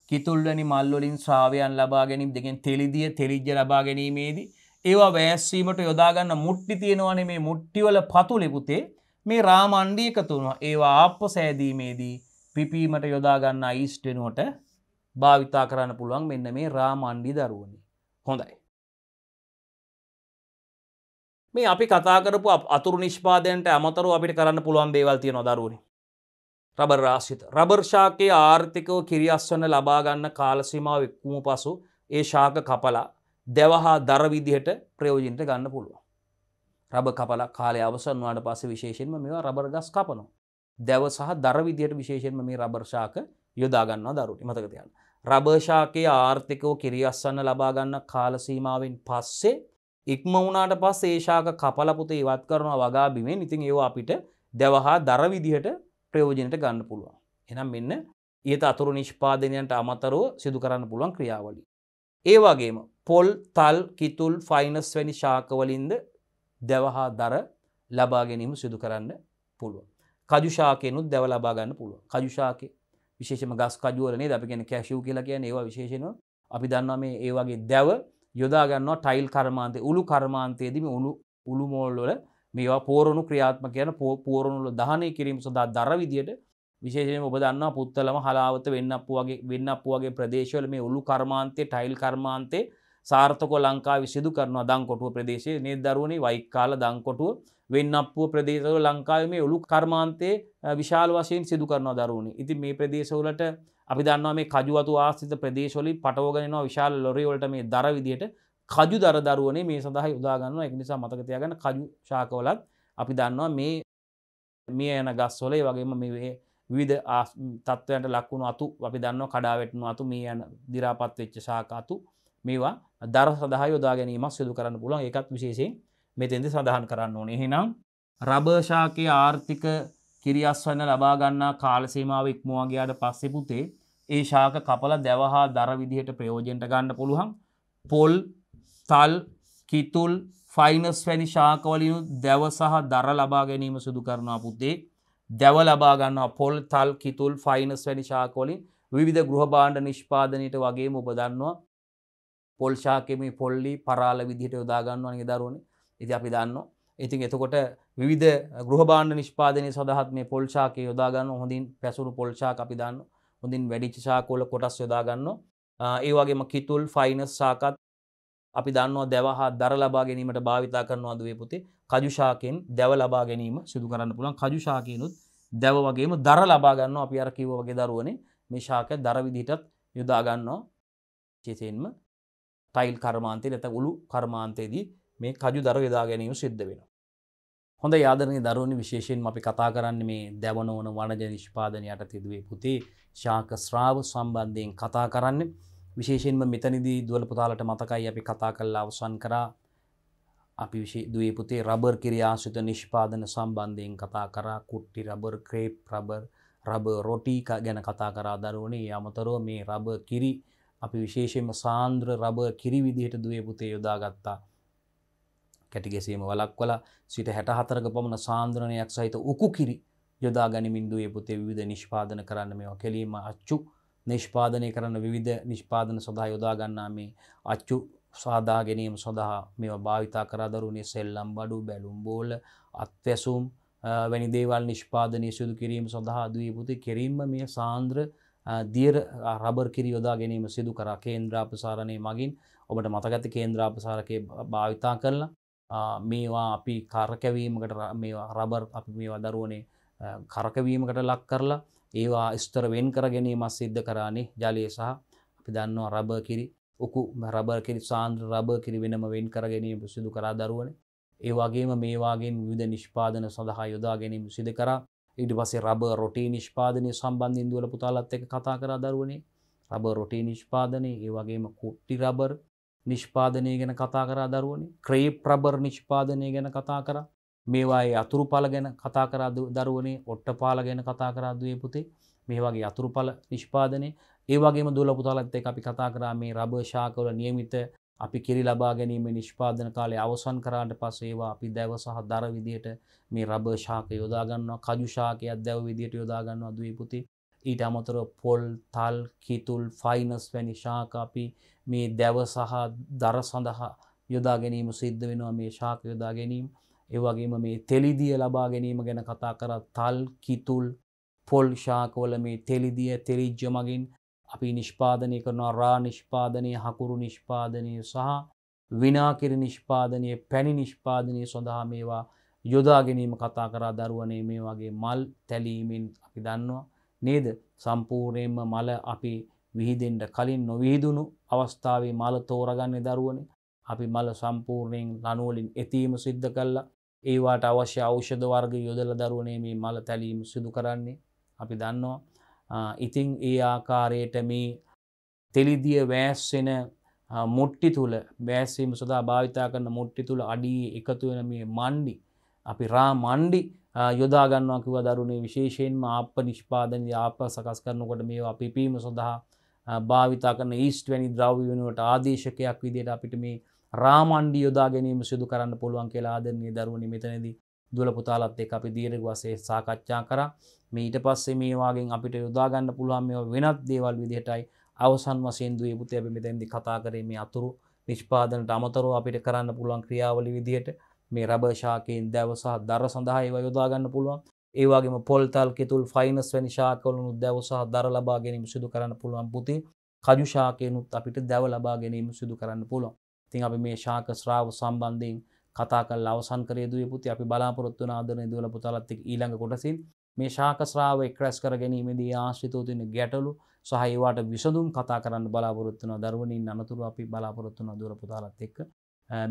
Speaker 1: කිතුල්ලනි මල්ලොලින් ශ්‍රාවයන් ලබා ගැනීම් දෙකෙන් තෙලිදිය තෙරිජ්ජ ලබා ගැනීමේදී ඒවා වෑස්වීමට යොදාගන්න මුට්ටි තියෙනවන මේ මුට්ටිවල පතු ලෙපුතේ මේ රාමණ්ඩිය එකතුුණවා ඒවා ආප්ප සෑදීමේදී පිපීමට යොදාගන්න යිස්ටනුවට භාවිතා කරන්න පුළුවන් මෙන්න මේ රාමණ්ඩි දරුවනි හොඳයි. මේ අපි කතාකරපු අතුරු නිෂ්පාදයන්ට අමතරු අපිට කරන්න පුළුවන් දේවල් තියෙන දරුවනි. රබර් රාශිත රබර් ශාකයේ ආර්ථිකව කිරියස්වන්න ලබාගන්න කාලසීමාව එක්වුම පසු ඒ ශාක කපලා දෙවහා දරවිදිහට ප්‍රයෝජින්ට ගන්න පුළුවන්. රබ කපලා කාලය අවසන් වනාට පස විශේෂෙන්ම මේවා රබර් ගස් කපනු. දැව සහ දරවිදියට විශේෂෙන්ම මේ රබර් ශාක යොදාගන්නවා දරුට මතක තියන්න. රබර්ශාකයේ ආර්ථිකව කිරියස්වන්න ලබාගන්න කාලසීමාවෙන් පස්සේ ඉක්ම වුණට පස් ඒශාක කපලපුත ඉවත් කරනවා වගාබිමෙන් ඉතින් ඒවා අපිට දැවහා දර විදිහට ප්‍රයෝජනයට ගන්න පුළුවන්. එනම් මෙන්න ඒත අතුරු නිෂ්පාදනයන්ට අමතරෝ සිදු කරන්න පුළුවන් ක්‍රියාවලි. ඒ වගේම පොල් තල් කිතුල් ෆයිනස් වැනි ශාකවලින්ද දැවහා දර ලබා ගැනීම සිදු කරන්න පුළුවන්. කජුශාකයනුත් දැව ලබා ගන්න පුළුව කජුශාකය විශේෂම ගස් කජුවලනේ අපි ගැන කැශව් කියලා කියන ඒවා විශේෂෙන අපි දන්නවා මේ ඒ වගේ දැව යොදාගන්නවා ටයිල් කර්මාන්තය උළු කර්මාන්තයේදම උළු උළුමෝල්ලොල මේවා පෝරණු ක්‍රියාත්ම කියන පෝරණුල දහනය කිරීම සඳහා දර විදියට විශේෂයෙන් ඔබ දන්නවා පුත්තලම හලාවත වෙන්න අපපුුවගේ වෙන්න අපපුුවගේ ප්‍රදේශවල මේ උළු කර්මාන්තය ටයිල් කර්මාන්තේ සාර්ථක ලංකා විසිදු කරනවා දංකොටුව ප්‍රදේශයේ නේ දරුණේ වයික්කාල දංකොටුව වෙන්න අපපුුව ප්‍රදේශව ලංකාවේ මේ ඔළු කර්මාන්තයේ විශාල වශයෙන් සිදු කරනවා දරුණේ ඉති මේ ප්‍රදේශවලට අපි දන්නවා මේ කජුවතු ආස්ථිත ප්‍රදේශවලින් පටෝගෙනවා විශාල ලොරිවලට මේ දර විදියට කජු දර දරුවනේ මේ සඳහා යොදාගන්නවා එක නිසා මතකතියාගන්න කජු ශාකවලත් අපි දන්නවා මේ මේ යන ගස්වොලේ වගේම මේ විධ තත්ත්වයට ලක්වුණු අතු අපි දන්න කඩාවැටනු අතු මේ යන දිරාපත් වෙච්ච ශාකාතු මේවා දර සඳහා යොදා ගැනීමක් සිදු කරන්න පුළුවන් එකත් විශේෂයෙන් මෙතෙන්දි සඳහන් කරන්න ඕනේ එහෙනම් රබර්ශාකය ආර්ථික කිරියස් වන්න ලබාගන්නා කාලසීමාව ඉක්මවාගේයාට පස්සෙ පුතේ ඒ ශාක කපල දැවහා දර විදිහට ප්‍රයෝජෙන්ට ගන්න පුළුවන් පොල් තල් කිතුල් ෆයිනස් වැනි ශාකවලිනු දැව සහ දර ලබා ගැනීම සිදු කරනවා පුතේ දැව ලබා ගන්නවා පොල් තල් කිතුල් ෆයිනස් වැනි ශාකවලින් විවිධ ගෘහභාණ්ඩ නිෂ්පාදනයට වගේම ඔබ දන්නවා පොල් ශාකෙම පොල්ලි පරාල විදිහට යොදාගන්නවා නික දරුවනේ ඉති අපි දන්නවා ඉතින් එතකොට විධ ගෘහභාණ්ඩ නිෂ්පාදනය සඳහත් මේ පොල්ශාකය යොදාගන්න හොඳින් පැසුරු පොල්ශාක අපි දන්නවා හොඳින් වැඩිචි ශාකෝල කොටස් යොදාගන්න ඒවගේම කිතුල් ෆයිනස් සාකත් අපි දන්නවා දැවහා දර ලබා ගැනීමට භාවිතා කරනවා දුවේ පුතේ කජුශාකෙන් දැව ලබා ගැනීම සිදු කරන්න පුළන් කජුශාකයනුත් දැව වගේම දර ලබා ගන්න අපි අර කිව වගේ දරුවනේ මේ ශාක දරවිදිටත් යොදාගන්නවා චේතයෙන්ම ටයිල් කර්මාන්තය නැත උළු කර්මාන්තයේදී මේ කජු දර යොදා ගැනීම සිද්ධ වෙන හොඳ යාදරන දරුණනි විශේෂයෙන් අපි කතා කරන්න මේ දැවනෝන වනජ නිෂ්පාදනයට තිදුවේ පුතේ ශාක ශ්‍රාව සම්බන්ධයෙන් කතා කරන්න විශේෂෙන්ම මෙතනිදී දුවල පුතාලට මතකයි අපි කතා කල්ලා අවසන් කරා අපි විශේදුවේ පුතේ රබර් කිරියාශුත නිෂ්පාදන සම්බන්ධයෙන් කතා කරා කුට්ටි රබර් ක්‍රේප් රබර් රබ රොටීක ගැන කතා කරා දරුවනේ යමතරෝ මේ රබ කිරි අපි විශේෂෙන්ම සාන්ද්‍ර රබ කිරි විදිහට දුවේ පුතේ යොදාගත්තා කැටිගෙසීම වලක්වල සිට හැට හතරක පමණ සාන්ද්‍රණයක් සහිත උකු කිරි යොදා ගනිමින්දුවේ පුතේ විධ නිෂ්පාදන කරන්න මෙවා කෙලීම අච්චු නිෂ්පාදනය කරන්න විධ නිෂ්පාදන සඳහා යොදාගන්නා මේ අච්චු සාදා ගැනීම සඳහා මෙ භාවිතා කරදරුණේ සෙල්ලම් බඩු බැලුම් බෝල අත්වැසුම් වැනි දේවල් නිෂ්පාදනය සිදු කිරීම සඳහා දී පුති කිරීම මේ සාන්ද්‍ර දියර රබර් කිරි යොදා ගැනීම සිදු කරා කේන්ද්‍රාපසාරණය මගින් ඔබට මතගත කේන්ද්‍රාපසාරකය භාවිතා කරලා මේවා අපි කරකැවීමකට රබර් අපි මේවා දරුවනේ කරකවීමකට ලක් කරලා ඒවා ස්තර වෙන් කර ගැනීම සිද්ධ කරානේ ජලය සහ අපි දන්නවා රබ කිරි ඔකු රබර් කිරි සාන්ද්‍ර රබ කිරි වෙනම වෙන් කර ගැනීම සිදු කරා දරුවන ඒ වගේම මේවාගේ විධ නිෂ්පාදන සඳහා යොදා ගැනීම සිද කරා ඉඩ පසේ රබ රොටී නිෂ්පාදනය සම්බන්ධින් දුවල පුතාලත් එක කතා කරා දරුවනේ රබ රොටී නිෂ්පාදනය ඒ වගේම කුට්ටි රබර් නිෂ්පාදනය ගැන කතා කරා දරුවනි ක්‍රේ ප්‍රබර් නිෂ්පාදනය ගැන කතා කර මේවායේ අතුරුපල ගැන කතා කරා දරුවනේ ඔට්ටපාල ගැන කතා කරා දුවේ පුතේ මේ වගේ අතුරුපල නිෂ්පාදනය ඒ වගේම දුලපුතාලත් එක්ක අපි කතා කරා මේ රබර් ශාකවල නියමිත අපි කිරි ලබා ගැනීම නිෂ්පාදන කාලය අවසන් කරාට පස්සේ ඒවා අපි දැව සහ දර විදියට මේ රබර් ශාක යොදා ගන්නවා කජු ශාකයක් දැව විදියට යොදා ගන්නවා දුවේ පුතේ ඊට අමතර පොල් තල් කිතුල් ෆයිනස් වැනි ශාකාපි මේ දැව සහ දර සඳහා යොදා ගැනීම සිද්ධ වෙනවා මේ ශාක යොදා ගැනීම ඒවගේම මේ තෙලිදිය ලබා ගැනීම ගැන කතා කර තල් කිතුල් පොල් ශාකවල මේ තෙලිදිය තෙරිජ්ජ මගින් අපි නිෂ්පාදනය කරනවා රා නිෂ්පාදනය හකුරු නිෂ්පාදනය සහ විනාකිර නිෂ්පාදනය පැණි නිෂ්පාදනය සඳහා මේවා යොදා ගැනීම කතා කරා දරුවනේ මේ වගේ මල් තැලීමෙන් අපි දන්නවා නේද සම්පූර්ණයෙන්ම මල අපි විහිදෙන්ට කලින් නොවිහිදුණු අවස්ථාවේ මල තෝරගන්නේ දරුවනේ අපි මල සම්පූර්ණයෙන් ලනුවලින් එතීම සිද්ධ කල්ලා ඒවාට අවශ්‍ය අෞෂධ වර්ග යොදල දරුවනේ මේ මල තැලීම සිදු කරන්නේ අපි දන්නවා ඉතිං ඒ ආකාරයට මේ තෙලිදිය වෑස්සෙන මුට්ටි තුළ බෑසීම සොදා භාවිතා කරන මුට්ටි තුළ අඩී එකතුවෙන මේ මණ්ඩි අපි රා මණ්ඩි යොදාගන්නවා කිව දරුණේ විශේෂයෙන්ම අප නිෂ්පාදන ආප සකස් කරනකොට මේ අපිපීම සොඳහා භාවිතා කරන ඊස්ටවැනි ද්‍රව්‍ය වෙනුවට ආදේශකයක් විදියට අපිට මේ රාමණ්ඩි යොදා ගැනීම සිදු කරන්න පුළුවන් කියලා ආදරණීය දරුවනි මෙතනදී දුල පුතාලත් එක් අපි දීර්ඝ වශයෙන් සාකච්ඡා කරා මේ ඊට පස්සේ මේ වගේ අපිට යොදා ගන්න පුළුවන් මේවා වෙනත් දේවල් විදිහටයි අවසන් වශයෙන් දුවේ පුතේ අපි මෙතෙන්දී කතා කරේ මේ අතුරු නිෂ්පාදනට අමතරව අපිට කරන්න පුළුවන් ක්‍රියාවලි විදිහට මේ රබර්ශාකයෙන් දැව සහ දර සඳහා ඒව යොදාගන්න පුළුවන් ඒවාගේම පොල්තල් කෙතුල් ෆයිනස් වැනි ශාකලුණු දැව සහ දර ලබා ගැනීම සිදු කරන්න පුළුවන් පුති කජුශාකයනුත් අපිට දැව ලබා ගැනීම සිදු කරන්න පුළුවන් තින් අපි මේ ශාක ශ්‍රාව සම්බන්ධයෙන් කතා කල් අවසන් කරේදුව පුති අපි බලාපොරොත්තු ආදරන දවල පුතාලත්තික් ඊළඟ කොටසින් මේ ශාකස්්‍රාව එක්රැස් කර ගැනීමේදී ආශ්‍රිතෝතින ගැටලු සහහිවාට විසඳුම් කතා කරන්න බලාපොරොත්තුන දරුවනින් අනතුරු අපි බලාපොරොත්තුන දුර පුතාලත් එක්ක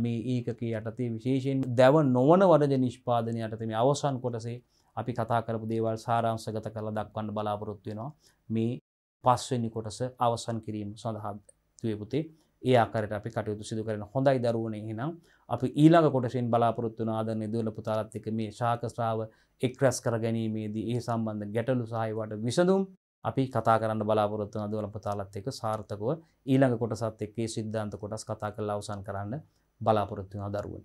Speaker 1: මේ ඒකක යටතේ විශේෂයෙන් දැව නොවන වරජ නිෂ්පාදනය යටත මේ අවසන් කොටසේ අපි කතා කරපු දේවල් සාරංශගත කරලා දක්වන්න බලාපොරොත්තුවෙනවා මේ පස්වෙනි කොටස අවසන් කිරීම සඳහා තුවපුතේ ඒ ආකාරයට අපි කටයුතු සිදු කරන හොඳයි දරුවනේ එහෙනම් අපි ඊළඟ කොටසින් බලාපොරොත්තු වෙන ආදරණීය දුවල පුතාලත් එක්ක මේ ශාක ශ්‍රාව එක්රැස් කර ගැනීමේදී ඒ සම්බන්ධ ගැටලු සහ ඒවට විසඳුම් අපි කතා කරන්න බලාපොරොත්තු වෙන දුවල පුතාලත් එක්ක සාර්ථකව ඊළඟ කොටසත් එක්ක මේ සිද්ධාන්ත කොටස් කතා කරලා අවසන් කරන්න බලාපොරොත්තුනා දරුවන